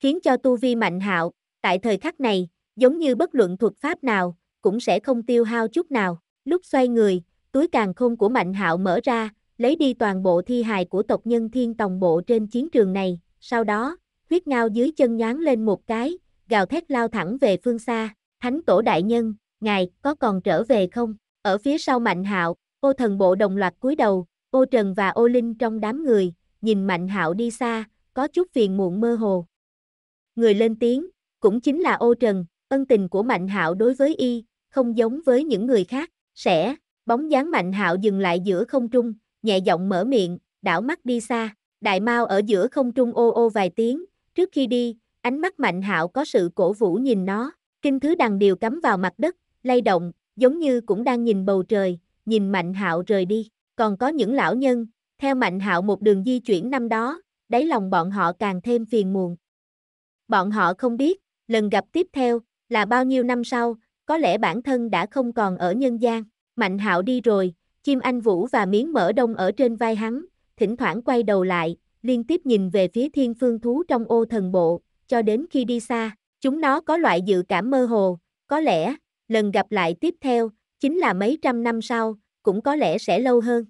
Khiến cho tu vi Mạnh Hạo, tại thời khắc này, giống như bất luận thuật pháp nào, cũng sẽ không tiêu hao chút nào. Lúc xoay người, túi càng khôn của Mạnh Hạo mở ra, lấy đi toàn bộ thi hài của tộc nhân Thiên Tòng bộ trên chiến trường này, sau đó, huyết ngao dưới chân nhoáng lên một cái, gào thét lao thẳng về phương xa, thánh tổ đại nhân, ngài, có còn trở về không? Ở phía sau Mạnh Hạo, ô thần bộ đồng loạt cúi đầu, ô Trần và ô Linh trong đám người, nhìn Mạnh Hạo đi xa, có chút phiền muộn mơ hồ. Người lên tiếng, cũng chính là ô Trần, ân tình của Mạnh Hạo đối với y, không giống với những người khác, sẽ, bóng dáng Mạnh Hạo dừng lại giữa không trung, nhẹ giọng mở miệng, đảo mắt đi xa, đại mao ở giữa không trung ô ô vài tiếng, Trước khi đi, ánh mắt Mạnh Hạo có sự cổ vũ nhìn nó, kinh thứ đằng điều cắm vào mặt đất, lay động, giống như cũng đang nhìn bầu trời, nhìn Mạnh Hạo rời đi. Còn có những lão nhân, theo Mạnh Hạo một đường di chuyển năm đó, đáy lòng bọn họ càng thêm phiền muộn. Bọn họ không biết, lần gặp tiếp theo là bao nhiêu năm sau, có lẽ bản thân đã không còn ở nhân gian. Mạnh Hạo đi rồi, chim anh vũ và miếng mỡ đông ở trên vai hắn, thỉnh thoảng quay đầu lại, liên tiếp nhìn về phía thiên phương thú trong ô thần bộ, cho đến khi đi xa, chúng nó có loại dự cảm mơ hồ, có lẽ, lần gặp lại tiếp theo, chính là mấy trăm năm sau, cũng có lẽ sẽ lâu hơn.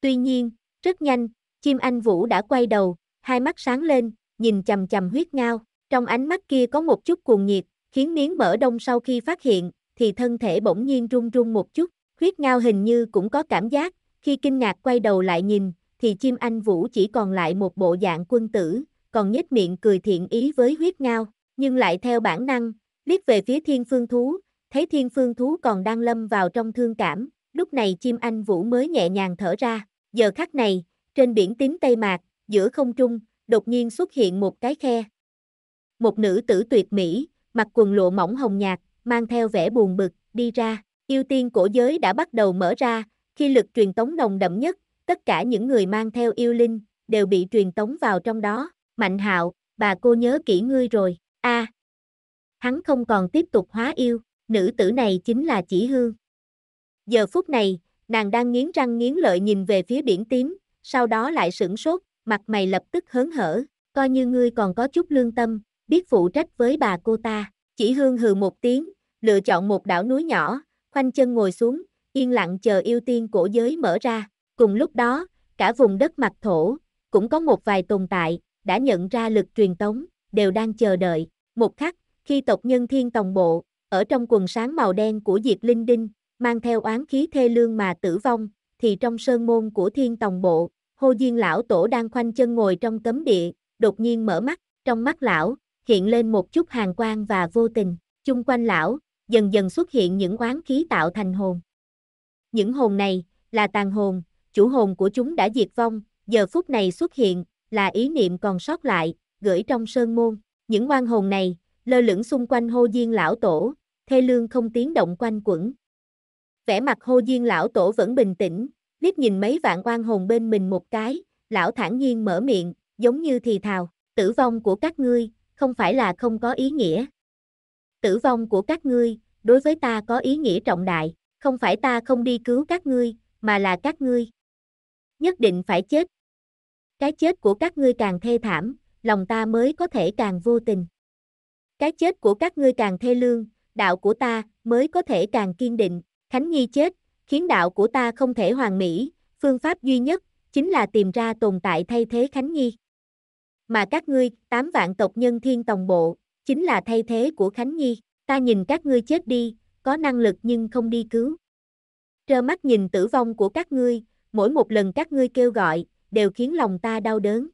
Tuy nhiên, rất nhanh, chim anh Vũ đã quay đầu, hai mắt sáng lên, nhìn chầm chầm huyết ngao, trong ánh mắt kia có một chút cuồng nhiệt, khiến miếng mỡ đông sau khi phát hiện, thì thân thể bỗng nhiên run run một chút, huyết ngao hình như cũng có cảm giác, khi kinh ngạc quay đầu lại nhìn, thì chim anh Vũ chỉ còn lại một bộ dạng quân tử, còn nhếch miệng cười thiện ý với huyết ngao, nhưng lại theo bản năng, liếc về phía thiên phương thú, thấy thiên phương thú còn đang lâm vào trong thương cảm, lúc này chim anh Vũ mới nhẹ nhàng thở ra, giờ khắc này, trên biển tím Tây Mạc, giữa không trung, đột nhiên xuất hiện một cái khe. Một nữ tử tuyệt mỹ, mặc quần lộ mỏng hồng nhạt, mang theo vẻ buồn bực, đi ra, yêu tiên cổ giới đã bắt đầu mở ra, khi lực truyền tống nồng đậm nhất, tất cả những người mang theo yêu linh, đều bị truyền tống vào trong đó, mạnh hạo, bà cô nhớ kỹ ngươi rồi, a à, Hắn không còn tiếp tục hóa yêu, nữ tử này chính là chỉ hương. Giờ phút này, nàng đang nghiến răng nghiến lợi nhìn về phía biển tím, sau đó lại sửng sốt, mặt mày lập tức hớn hở, coi như ngươi còn có chút lương tâm, biết phụ trách với bà cô ta. Chỉ hương hừ một tiếng, lựa chọn một đảo núi nhỏ, khoanh chân ngồi xuống, yên lặng chờ yêu tiên cổ giới mở ra. Cùng lúc đó, cả vùng đất mặt thổ, cũng có một vài tồn tại, đã nhận ra lực truyền tống, đều đang chờ đợi. Một khắc, khi tộc nhân thiên tòng bộ, ở trong quần sáng màu đen của Diệp Linh Đinh, mang theo oán khí thê lương mà tử vong, thì trong sơn môn của thiên tòng bộ, hô diên lão tổ đang khoanh chân ngồi trong cấm địa, đột nhiên mở mắt, trong mắt lão, hiện lên một chút hàng quang và vô tình, chung quanh lão, dần dần xuất hiện những oán khí tạo thành hồn. Những hồn này, là tàn hồn, chủ hồn của chúng đã diệt vong, giờ phút này xuất hiện, là ý niệm còn sót lại, gửi trong sơn môn. Những oan hồn này, lơ lửng xung quanh hô diên lão tổ, thê lương không tiếng động quanh quẩn. Vẻ mặt hô diên lão tổ vẫn bình tĩnh, liếc nhìn mấy vạn oan hồn bên mình một cái, lão thản nhiên mở miệng, giống như thì thào, tử vong của các ngươi, không phải là không có ý nghĩa. Tử vong của các ngươi, đối với ta có ý nghĩa trọng đại, không phải ta không đi cứu các ngươi, mà là các ngươi, nhất định phải chết. Cái chết của các ngươi càng thê thảm, lòng ta mới có thể càng vô tình. Cái chết của các ngươi càng thê lương, đạo của ta mới có thể càng kiên định. Khánh Nhi chết, khiến đạo của ta không thể hoàn mỹ, phương pháp duy nhất chính là tìm ra tồn tại thay thế Khánh Nhi. Mà các ngươi, tám vạn tộc nhân thiên tòng bộ, chính là thay thế của Khánh Nhi. Ta nhìn các ngươi chết đi, có năng lực nhưng không đi cứu. Trơ mắt nhìn tử vong của các ngươi, mỗi một lần các ngươi kêu gọi, đều khiến lòng ta đau đớn.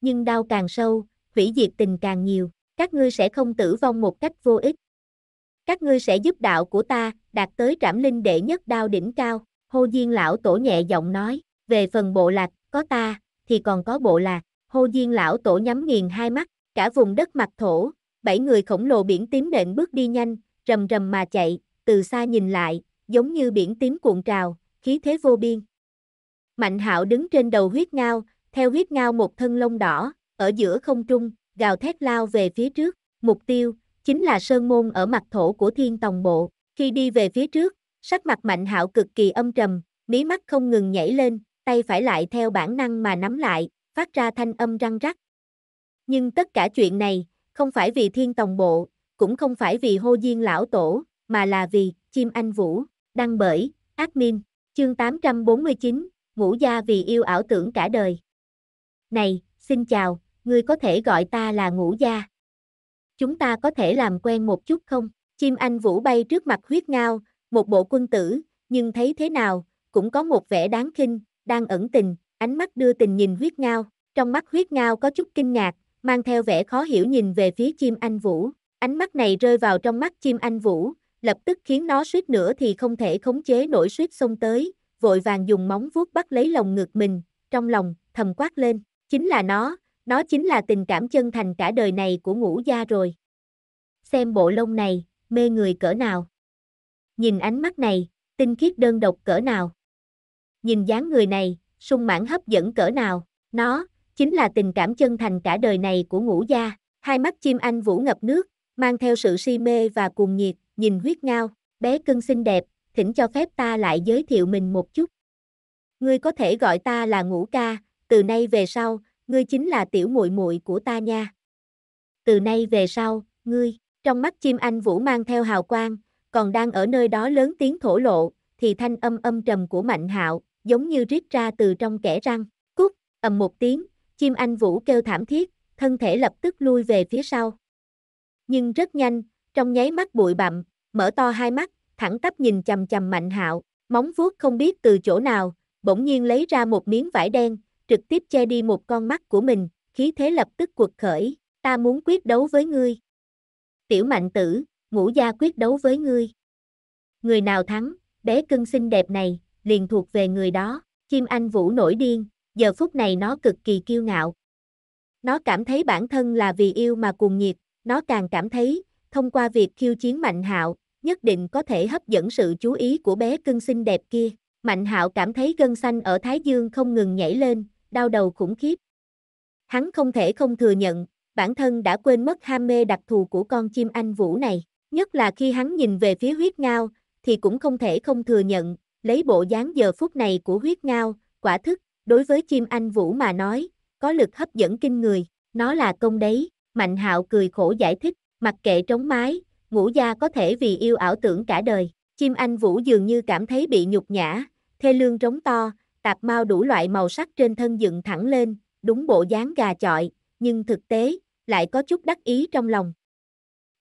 Nhưng đau càng sâu, hủy diệt tình càng nhiều, các ngươi sẽ không tử vong một cách vô ích. Các ngươi sẽ giúp đạo của ta, đạt tới trảm linh đệ nhất đao đỉnh cao, hô diên lão tổ nhẹ giọng nói, về phần bộ lạc, có ta, thì còn có bộ lạc, hô diên lão tổ nhắm nghiền hai mắt, cả vùng đất mặt thổ, bảy người khổng lồ biển tím nện bước đi nhanh, rầm rầm mà chạy, từ xa nhìn lại, giống như biển tím cuộn trào, khí thế vô biên. Mạnh hạo đứng trên đầu huyết ngao, theo huyết ngao một thân lông đỏ, ở giữa không trung, gào thét lao về phía trước, mục tiêu, chính là sơn môn ở mặt thổ của thiên tòng bộ. Khi đi về phía trước, sắc mặt mạnh hạo cực kỳ âm trầm, mí mắt không ngừng nhảy lên, tay phải lại theo bản năng mà nắm lại, phát ra thanh âm răng rắc. Nhưng tất cả chuyện này, không phải vì thiên tòng bộ, cũng không phải vì Hồ diên lão tổ, mà là vì chim anh vũ, đăng bởi, admin, chương 849, ngũ gia vì yêu ảo tưởng cả đời. Này, xin chào, ngươi có thể gọi ta là ngũ gia. Chúng ta có thể làm quen một chút không? Chim anh vũ bay trước mặt huyết ngao, một bộ quân tử, nhưng thấy thế nào, cũng có một vẻ đáng kinh, đang ẩn tình, ánh mắt đưa tình nhìn huyết ngao, trong mắt huyết ngao có chút kinh ngạc, mang theo vẻ khó hiểu nhìn về phía chim anh vũ, ánh mắt này rơi vào trong mắt chim anh vũ, lập tức khiến nó suýt nữa thì không thể khống chế nổi suýt xông tới, vội vàng dùng móng vuốt bắt lấy lồng ngực mình, trong lòng, thầm quát lên, chính là nó, nó chính là tình cảm chân thành cả đời này của ngũ gia rồi. Xem bộ lông này, mê người cỡ nào. Nhìn ánh mắt này, tinh khiết đơn độc cỡ nào. Nhìn dáng người này, sung mãn hấp dẫn cỡ nào, nó, chính là tình cảm chân thành cả đời này của ngũ gia. Hai mắt chim anh vũ ngập nước, mang theo sự si mê và cuồng nhiệt, nhìn huyết ngao, bé cưng xinh đẹp, thỉnh cho phép ta lại giới thiệu mình một chút. Ngươi có thể gọi ta là Ngũ ca, từ nay về sau, ngươi chính là tiểu muội muội của ta nha. Từ nay về sau, ngươi, trong mắt chim anh Vũ mang theo hào quang, còn đang ở nơi đó lớn tiếng thổ lộ, thì thanh âm âm trầm của Mạnh Hạo, giống như rít ra từ trong kẽ răng, cút, ầm một tiếng, chim anh Vũ kêu thảm thiết, thân thể lập tức lui về phía sau. Nhưng rất nhanh, trong nháy mắt bụi bặm, mở to hai mắt, thẳng tắp nhìn chằm chằm Mạnh Hạo, móng vuốt không biết từ chỗ nào, bỗng nhiên lấy ra một miếng vải đen, trực tiếp che đi một con mắt của mình, khí thế lập tức quật khởi, ta muốn quyết đấu với ngươi. Tiểu Mạnh Tử, ngũ gia quyết đấu với ngươi. Người nào thắng, bé cưng xinh đẹp này, liền thuộc về người đó, Kim Anh Vũ nổi điên, giờ phút này nó cực kỳ kiêu ngạo. Nó cảm thấy bản thân là vì yêu mà cuồng nhiệt, nó càng cảm thấy, thông qua việc khiêu chiến mạnh hạo, nhất định có thể hấp dẫn sự chú ý của bé cưng xinh đẹp kia. Mạnh hạo cảm thấy gân xanh ở Thái Dương không ngừng nhảy lên, đau đầu khủng khiếp. Hắn không thể không thừa nhận, bản thân đã quên mất ham mê đặc thù của con chim anh vũ này. Nhất là khi hắn nhìn về phía huyết ngao, thì cũng không thể không thừa nhận, lấy bộ dáng giờ phút này của huyết ngao, quả thức, đối với chim anh vũ mà nói, có lực hấp dẫn kinh người, nó là công đấy. Mạnh hạo cười khổ giải thích, mặc kệ trống mái, ngũ gia có thể vì yêu ảo tưởng cả đời. Chim anh Vũ dường như cảm thấy bị nhục nhã, thê lương trống to, tạp mau đủ loại màu sắc trên thân dựng thẳng lên, đúng bộ dáng gà chọi, nhưng thực tế, lại có chút đắc ý trong lòng.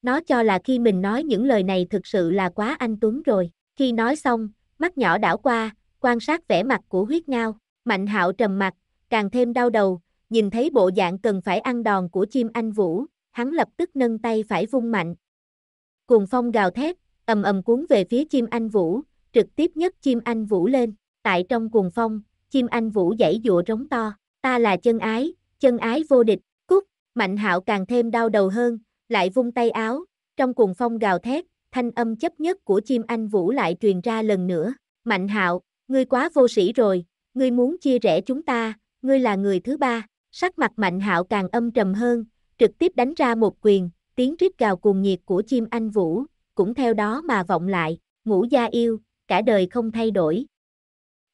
Nó cho là khi mình nói những lời này thực sự là quá anh Tuấn rồi. Khi nói xong, mắt nhỏ đảo qua, quan sát vẻ mặt của huyết ngao, mạnh hạo trầm mặt, càng thêm đau đầu, nhìn thấy bộ dạng cần phải ăn đòn của chim anh Vũ, hắn lập tức nâng tay phải vung mạnh, Cuồng phong gào thét, ầm ầm cuốn về phía chim anh Vũ, trực tiếp nhấc chim anh Vũ lên. Tại trong cuồng phong, chim anh Vũ dãy dụa rống to, ta là chân ái, chân ái vô địch, cút, mạnh hạo càng thêm đau đầu hơn, lại vung tay áo, trong cuồng phong gào thét, thanh âm chấp nhất của chim anh Vũ lại truyền ra lần nữa. Mạnh hạo, ngươi quá vô sĩ rồi, ngươi muốn chia rẽ chúng ta, ngươi là người thứ ba. Sắc mặt mạnh hạo càng âm trầm hơn, trực tiếp đánh ra một quyền, tiếng rít gào cuồng nhiệt của chim anh Vũ, cũng theo đó mà vọng lại, ngũ gia yêu, cả đời không thay đổi.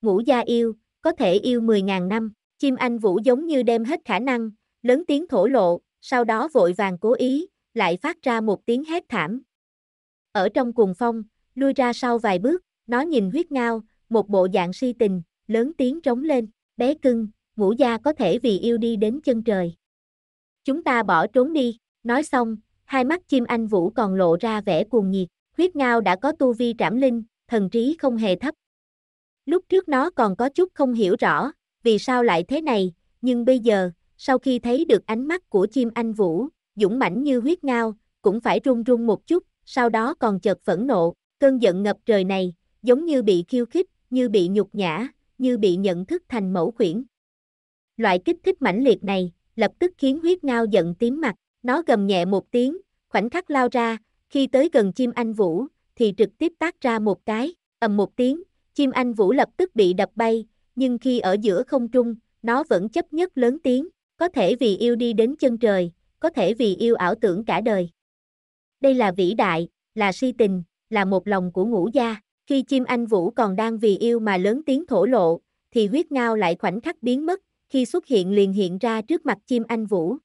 Ngũ gia yêu, có thể yêu 10.000 năm, chim anh Vũ giống như đem hết khả năng, lớn tiếng thổ lộ, sau đó vội vàng cố ý, lại phát ra một tiếng hét thảm. Ở trong cuồng phong, lui ra sau vài bước, nó nhìn huyết ngao, một bộ dạng si tình, lớn tiếng trống lên, bé cưng, ngũ gia có thể vì yêu đi đến chân trời. Chúng ta bỏ trốn đi, nói xong, hai mắt chim anh Vũ còn lộ ra vẻ cuồng nhiệt, huyết ngao đã có tu vi trảm linh, thần trí không hề thấp. Lúc trước nó còn có chút không hiểu rõ, vì sao lại thế này, nhưng bây giờ, sau khi thấy được ánh mắt của chim anh Vũ, dũng mãnh như huyết ngao, cũng phải run run một chút, sau đó còn chợt phẫn nộ, cơn giận ngập trời này, giống như bị khiêu khích, như bị nhục nhã, như bị nhận thức thành mẫu khuyển. Loại kích thích mãnh liệt này, lập tức khiến huyết ngao giận tím mặt, nó gầm nhẹ một tiếng, khoảnh khắc lao ra, khi tới gần chim anh Vũ, thì trực tiếp tác ra một cái, ầm một tiếng, chim anh Vũ lập tức bị đập bay, nhưng khi ở giữa không trung, nó vẫn chấp nhất lớn tiếng, có thể vì yêu đi đến chân trời, có thể vì yêu ảo tưởng cả đời. Đây là vĩ đại, là si tình, là một lòng của ngũ gia, khi chim anh Vũ còn đang vì yêu mà lớn tiếng thổ lộ, thì huyết ngao lại khoảnh khắc biến mất, khi xuất hiện liền hiện ra trước mặt chim anh Vũ,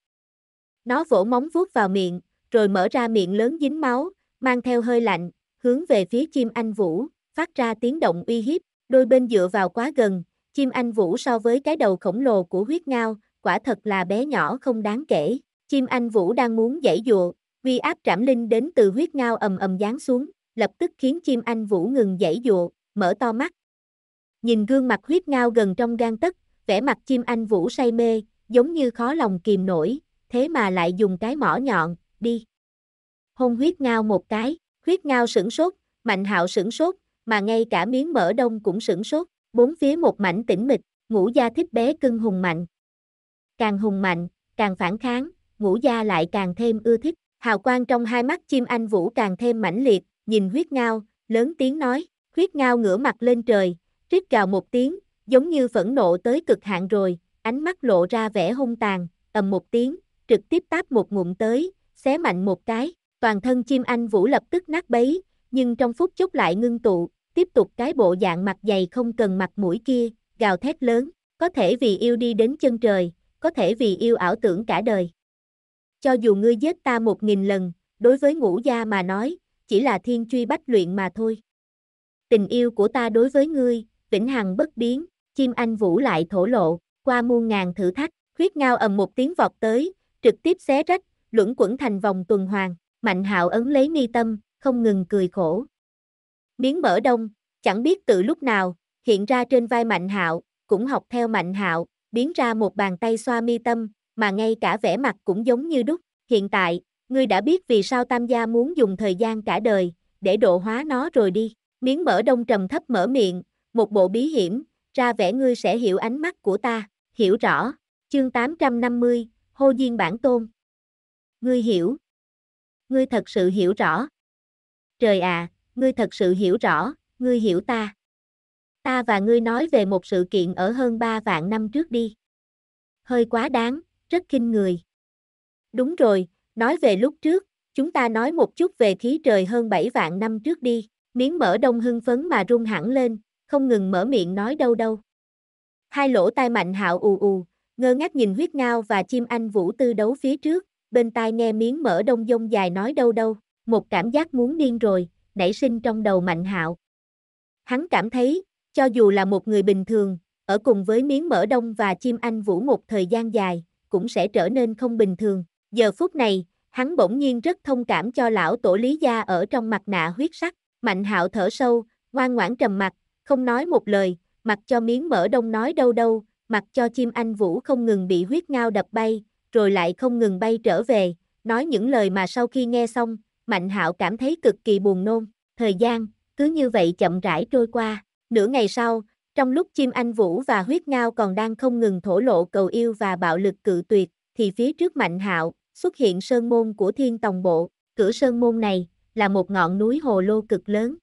nó vỗ móng vuốt vào miệng, rồi mở ra miệng lớn dính máu, mang theo hơi lạnh, hướng về phía chim anh Vũ, phát ra tiếng động uy hiếp, đôi bên dựa vào quá gần, chim anh Vũ so với cái đầu khổng lồ của huyết ngao, quả thật là bé nhỏ không đáng kể. Chim anh Vũ đang muốn dãy dụa, uy áp trảm linh đến từ huyết ngao ầm ầm giáng xuống, lập tức khiến chim anh Vũ ngừng dãy dụa, mở to mắt. Nhìn gương mặt huyết ngao gần trong gan tấc, vẻ mặt chim anh Vũ say mê, giống như khó lòng kìm nổi, thế mà lại dùng cái mỏ nhọn, đi. Hôn huyết ngao một cái, huyết ngao sửng sốt, mạnh hạo sửng sốt, mà ngay cả miếng mỡ đông cũng sửng sốt, bốn phía một mảnh tĩnh mịch, ngũ gia thích bé cưng hùng mạnh. Càng hùng mạnh, càng phản kháng, ngũ gia lại càng thêm ưa thích, hào quang trong hai mắt chim anh vũ càng thêm mãnh liệt, nhìn huyết ngao, lớn tiếng nói, huyết ngao ngửa mặt lên trời, rít gào một tiếng, giống như phẫn nộ tới cực hạn rồi, ánh mắt lộ ra vẻ hung tàn, ầm một tiếng, trực tiếp táp một ngụm tới, xé mạnh một cái, toàn thân chim anh Vũ lập tức nát bấy, nhưng trong phút chốc lại ngưng tụ, tiếp tục cái bộ dạng mặt dày không cần mặt mũi kia, gào thét lớn, có thể vì yêu đi đến chân trời, có thể vì yêu ảo tưởng cả đời. Cho dù ngươi giết ta một nghìn lần, đối với ngũ gia mà nói, chỉ là thiên truy bách luyện mà thôi. Tình yêu của ta đối với ngươi, vĩnh hằng bất biến, chim anh vũ lại thổ lộ, qua muôn ngàn thử thách, khuyết ngao ầm một tiếng vọt tới, trực tiếp xé rách, luẩn quẩn thành vòng tuần hoàn, Mạnh Hạo ấn lấy mi tâm, không ngừng cười khổ. Miếng mỡ đông, chẳng biết từ lúc nào, hiện ra trên vai Mạnh Hạo, cũng học theo Mạnh Hạo, biến ra một bàn tay xoa mi tâm, mà ngay cả vẻ mặt cũng giống như đúc, hiện tại, ngươi đã biết vì sao Tam gia muốn dùng thời gian cả đời để độ hóa nó rồi đi. Miếng mỡ đông trầm thấp mở miệng, một bộ bí hiểm, ra vẻ ngươi sẽ hiểu ánh mắt của ta, hiểu rõ. Chương 850, hô diên bản tôn. Ngươi hiểu. Ngươi thật sự hiểu rõ. Trời à, ngươi thật sự hiểu rõ, ngươi hiểu ta. Ta và ngươi nói về một sự kiện ở hơn 3 vạn năm trước đi. Hơi quá đáng, rất kinh người. Đúng rồi, nói về lúc trước, chúng ta nói một chút về khí trời hơn 7 vạn năm trước đi. Miếng mỡ đông hưng phấn mà rung hẳn lên, không ngừng mở miệng nói đâu đâu. Hai lỗ tai mạnh hạo ù ù, ngơ ngác nhìn huyết ngao và chim anh vũ tư đấu phía trước, bên tai nghe miếng mở đông dông dài nói đâu đâu, một cảm giác muốn điên rồi, nảy sinh trong đầu mạnh hạo. Hắn cảm thấy, cho dù là một người bình thường, ở cùng với miếng mỡ đông và chim anh vũ một thời gian dài, cũng sẽ trở nên không bình thường. Giờ phút này, hắn bỗng nhiên rất thông cảm cho lão tổ lý gia ở trong mặt nạ huyết sắc, mạnh hạo thở sâu, ngoan ngoãn trầm mặt, không nói một lời, mặc cho miếng mỡ đông nói đâu đâu, mặc cho chim anh Vũ không ngừng bị huyết ngao đập bay, rồi lại không ngừng bay trở về, nói những lời mà sau khi nghe xong, Mạnh Hạo cảm thấy cực kỳ buồn nôn, thời gian cứ như vậy chậm rãi trôi qua, nửa ngày sau, trong lúc chim anh Vũ và huyết ngao còn đang không ngừng thổ lộ cầu yêu và bạo lực cự tuyệt, thì phía trước Mạnh Hạo xuất hiện sơn môn của Thiên Tòng Bộ, cửa sơn môn này là một ngọn núi hồ lô cực lớn.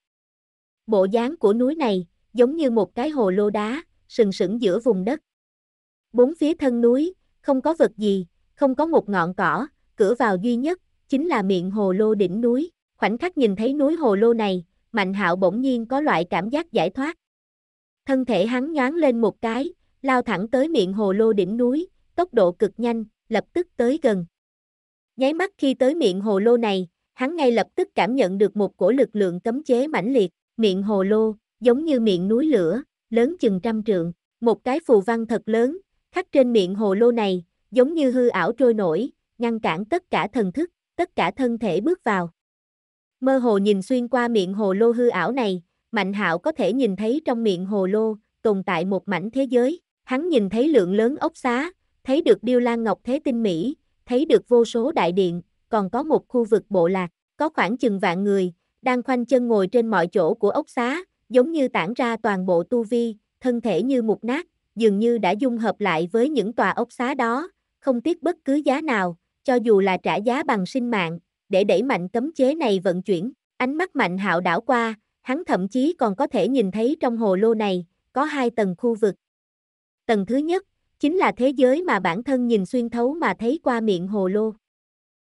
Bộ dáng của núi này giống như một cái hồ lô đá, sừng sững giữa vùng đất, bốn phía thân núi, không có vật gì, không có một ngọn cỏ, cửa vào duy nhất, chính là miệng hồ lô đỉnh núi. Khoảnh khắc nhìn thấy núi hồ lô này, Mạnh hạo bỗng nhiên có loại cảm giác giải thoát. Thân thể hắn nhoáng lên một cái, lao thẳng tới miệng hồ lô đỉnh núi, tốc độ cực nhanh, lập tức tới gần. Nháy mắt khi tới miệng hồ lô này, hắn ngay lập tức cảm nhận được một cổ lực lượng cấm chế mãnh liệt, miệng hồ lô, giống như miệng núi lửa, lớn chừng trăm trượng, một cái phù văn thật lớn, Khắc trên miệng hồ lô này, giống như hư ảo trôi nổi, ngăn cản tất cả thần thức, tất cả thân thể bước vào. Mơ hồ nhìn xuyên qua miệng hồ lô hư ảo này, Mạnh Hạo có thể nhìn thấy trong miệng hồ lô tồn tại một mảnh thế giới, hắn nhìn thấy lượng lớn ốc xá, thấy được điêu lan ngọc thế tinh mỹ, thấy được vô số đại điện, còn có một khu vực bộ lạc, có khoảng chừng vạn người, đang khoanh chân ngồi trên mọi chỗ của ốc xá, giống như tản ra toàn bộ tu vi, thân thể như mục nát, dường như đã dung hợp lại với những tòa ốc xá đó, không tiếc bất cứ giá nào, cho dù là trả giá bằng sinh mạng, để đẩy mạnh cấm chế này vận chuyển. Ánh mắt mạnh hạo đảo qua, hắn thậm chí còn có thể nhìn thấy trong hồ lô này, có hai tầng khu vực. Tầng thứ nhất, chính là thế giới mà bản thân nhìn xuyên thấu mà thấy qua miệng hồ lô.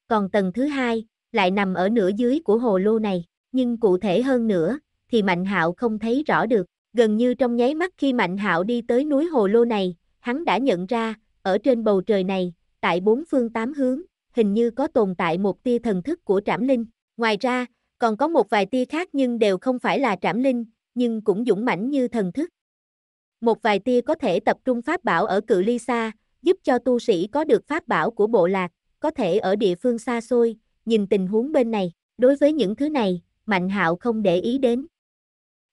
Còn tầng thứ hai, lại nằm ở nửa dưới của hồ lô này, nhưng cụ thể hơn nữa, thì Mạnh Hạo không thấy rõ được gần như trong nháy mắt khi Mạnh Hạo đi tới núi Hồ Lô này, hắn đã nhận ra, ở trên bầu trời này, tại bốn phương tám hướng, hình như có tồn tại một tia thần thức của Trảm Linh. Ngoài ra, còn có một vài tia khác nhưng đều không phải là Trảm Linh, nhưng cũng dũng mãnh như thần thức. Một vài tia có thể tập trung pháp bảo ở cự ly xa, giúp cho tu sĩ có được pháp bảo của bộ lạc, có thể ở địa phương xa xôi, nhìn tình huống bên này, đối với những thứ này, Mạnh Hạo không để ý đến.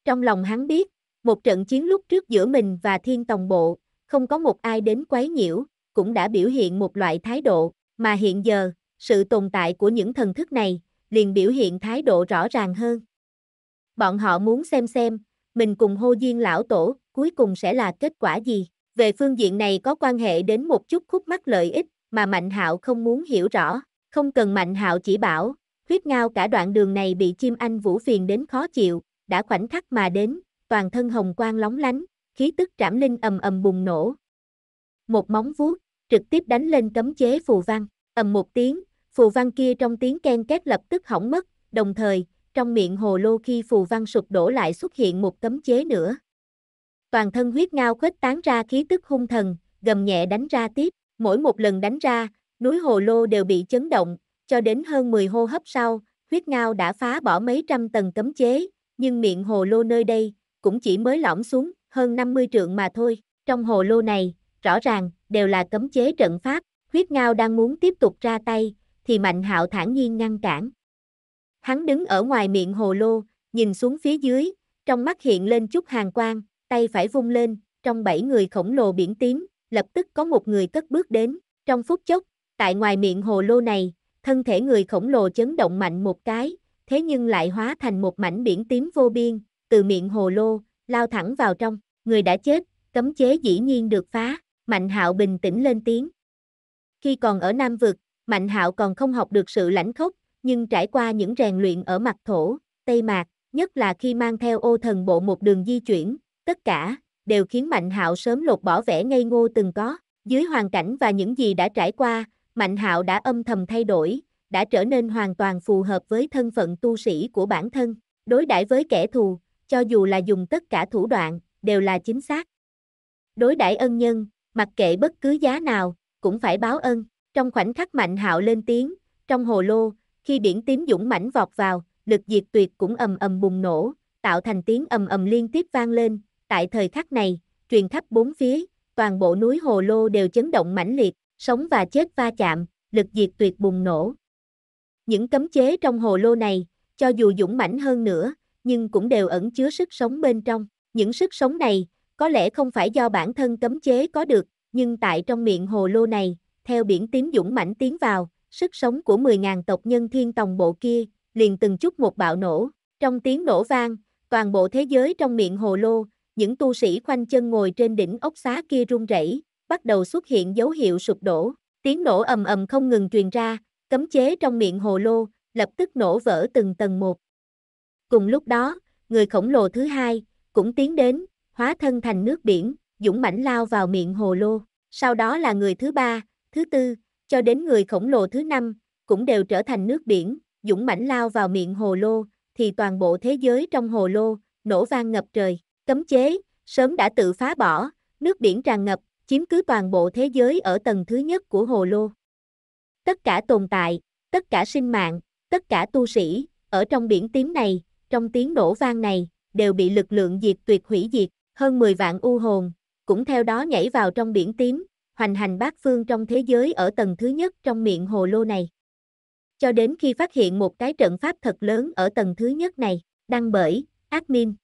Trong lòng hắn biết, một trận chiến lúc trước giữa mình và thiên tòng bộ, không có một ai đến quấy nhiễu, cũng đã biểu hiện một loại thái độ, mà hiện giờ, sự tồn tại của những thần thức này, liền biểu hiện thái độ rõ ràng hơn. Bọn họ muốn xem xem, mình cùng hô duyên lão tổ, cuối cùng sẽ là kết quả gì. Về phương diện này có quan hệ đến một chút khúc mắc lợi ích mà Mạnh Hạo không muốn hiểu rõ, không cần Mạnh Hạo chỉ bảo, huyết ngao cả đoạn đường này bị chim anh vũ phiền đến khó chịu, đã khoảnh khắc mà đến, toàn thân hồng quang lóng lánh, khí tức trảm linh ầm ầm bùng nổ. Một móng vuốt, trực tiếp đánh lên cấm chế phù văn, ầm một tiếng, phù văn kia trong tiếng ken két lập tức hỏng mất, đồng thời, trong miệng hồ lô khi phù văn sụp đổ lại xuất hiện một cấm chế nữa. Toàn thân huyết ngao khuếch tán ra khí tức hung thần, gầm nhẹ đánh ra tiếp, mỗi một lần đánh ra, núi hồ lô đều bị chấn động, cho đến hơn 10 hô hấp sau, huyết ngao đã phá bỏ mấy trăm tầng cấm chế, nhưng miệng hồ lô nơi đây, cũng chỉ mới lõm xuống, hơn 50 trượng mà thôi. Trong hồ lô này, rõ ràng, đều là cấm chế trận pháp, huyết ngao đang muốn tiếp tục ra tay, thì Mạnh hạo thản nhiên ngăn cản. Hắn đứng ở ngoài miệng hồ lô, nhìn xuống phía dưới, trong mắt hiện lên chút hàng quang, tay phải vung lên, trong bảy người khổng lồ biển tím, lập tức có một người cất bước đến, trong phút chốc, tại ngoài miệng hồ lô này, thân thể người khổng lồ chấn động mạnh một cái, thế nhưng lại hóa thành một mảnh biển tím vô biên, từ miệng hồ lô, lao thẳng vào trong, người đã chết, cấm chế dĩ nhiên được phá, Mạnh Hạo bình tĩnh lên tiếng. Khi còn ở Nam Vực, Mạnh Hạo còn không học được sự lãnh khốc, nhưng trải qua những rèn luyện ở mặt thổ, Tây Mạc, nhất là khi mang theo ô thần bộ một đường di chuyển, tất cả, đều khiến Mạnh Hạo sớm lột bỏ vẻ ngây ngô từng có. Dưới hoàn cảnh và những gì đã trải qua, Mạnh Hạo đã âm thầm thay đổi, đã trở nên hoàn toàn phù hợp với thân phận tu sĩ của bản thân. Đối đãi với kẻ thù, cho dù là dùng tất cả thủ đoạn, đều là chính xác. Đối đãi ân nhân, mặc kệ bất cứ giá nào, cũng phải báo ân. Trong khoảnh khắc Mạnh Hạo lên tiếng, trong hồ lô, khi biển tím dũng mãnh vọt vào, lực diệt tuyệt cũng ầm ầm bùng nổ, tạo thành tiếng ầm ầm liên tiếp vang lên, tại thời khắc này, truyền khắp bốn phía, toàn bộ núi hồ lô đều chấn động mãnh liệt, sống và chết va chạm, lực diệt tuyệt bùng nổ. Những cấm chế trong hồ lô này, cho dù dũng mãnh hơn nữa, nhưng cũng đều ẩn chứa sức sống bên trong. Những sức sống này, có lẽ không phải do bản thân cấm chế có được, nhưng tại trong miệng hồ lô này, theo biển tím dũng mãnh tiến vào, sức sống của 10.000 tộc nhân thiên tòng bộ kia, liền từng chút một bạo nổ. Trong tiếng nổ vang, toàn bộ thế giới trong miệng hồ lô, những tu sĩ khoanh chân ngồi trên đỉnh ốc xá kia rung rẩy, bắt đầu xuất hiện dấu hiệu sụp đổ. Tiếng nổ ầm ầm không ngừng truyền ra, cấm chế trong miệng hồ lô, lập tức nổ vỡ từng tầng một. Cùng lúc đó, người khổng lồ thứ hai, cũng tiến đến, hóa thân thành nước biển, dũng mãnh lao vào miệng hồ lô. Sau đó là người thứ ba, thứ tư, cho đến người khổng lồ thứ năm, cũng đều trở thành nước biển, dũng mãnh lao vào miệng hồ lô, thì toàn bộ thế giới trong hồ lô, nổ vang ngập trời. Cấm chế, sớm đã tự phá bỏ, nước biển tràn ngập, chiếm cứ toàn bộ thế giới ở tầng thứ nhất của hồ lô. Tất cả tồn tại, tất cả sinh mạng, tất cả tu sĩ, ở trong biển tím này, trong tiếng nổ vang này, đều bị lực lượng diệt tuyệt hủy diệt, hơn 10 vạn u hồn, cũng theo đó nhảy vào trong biển tím, hoành hành bát phương trong thế giới ở tầng thứ nhất trong miệng hồ lô này. Cho đến khi phát hiện một cái trận pháp thật lớn ở tầng thứ nhất này, đăng bởi, admin.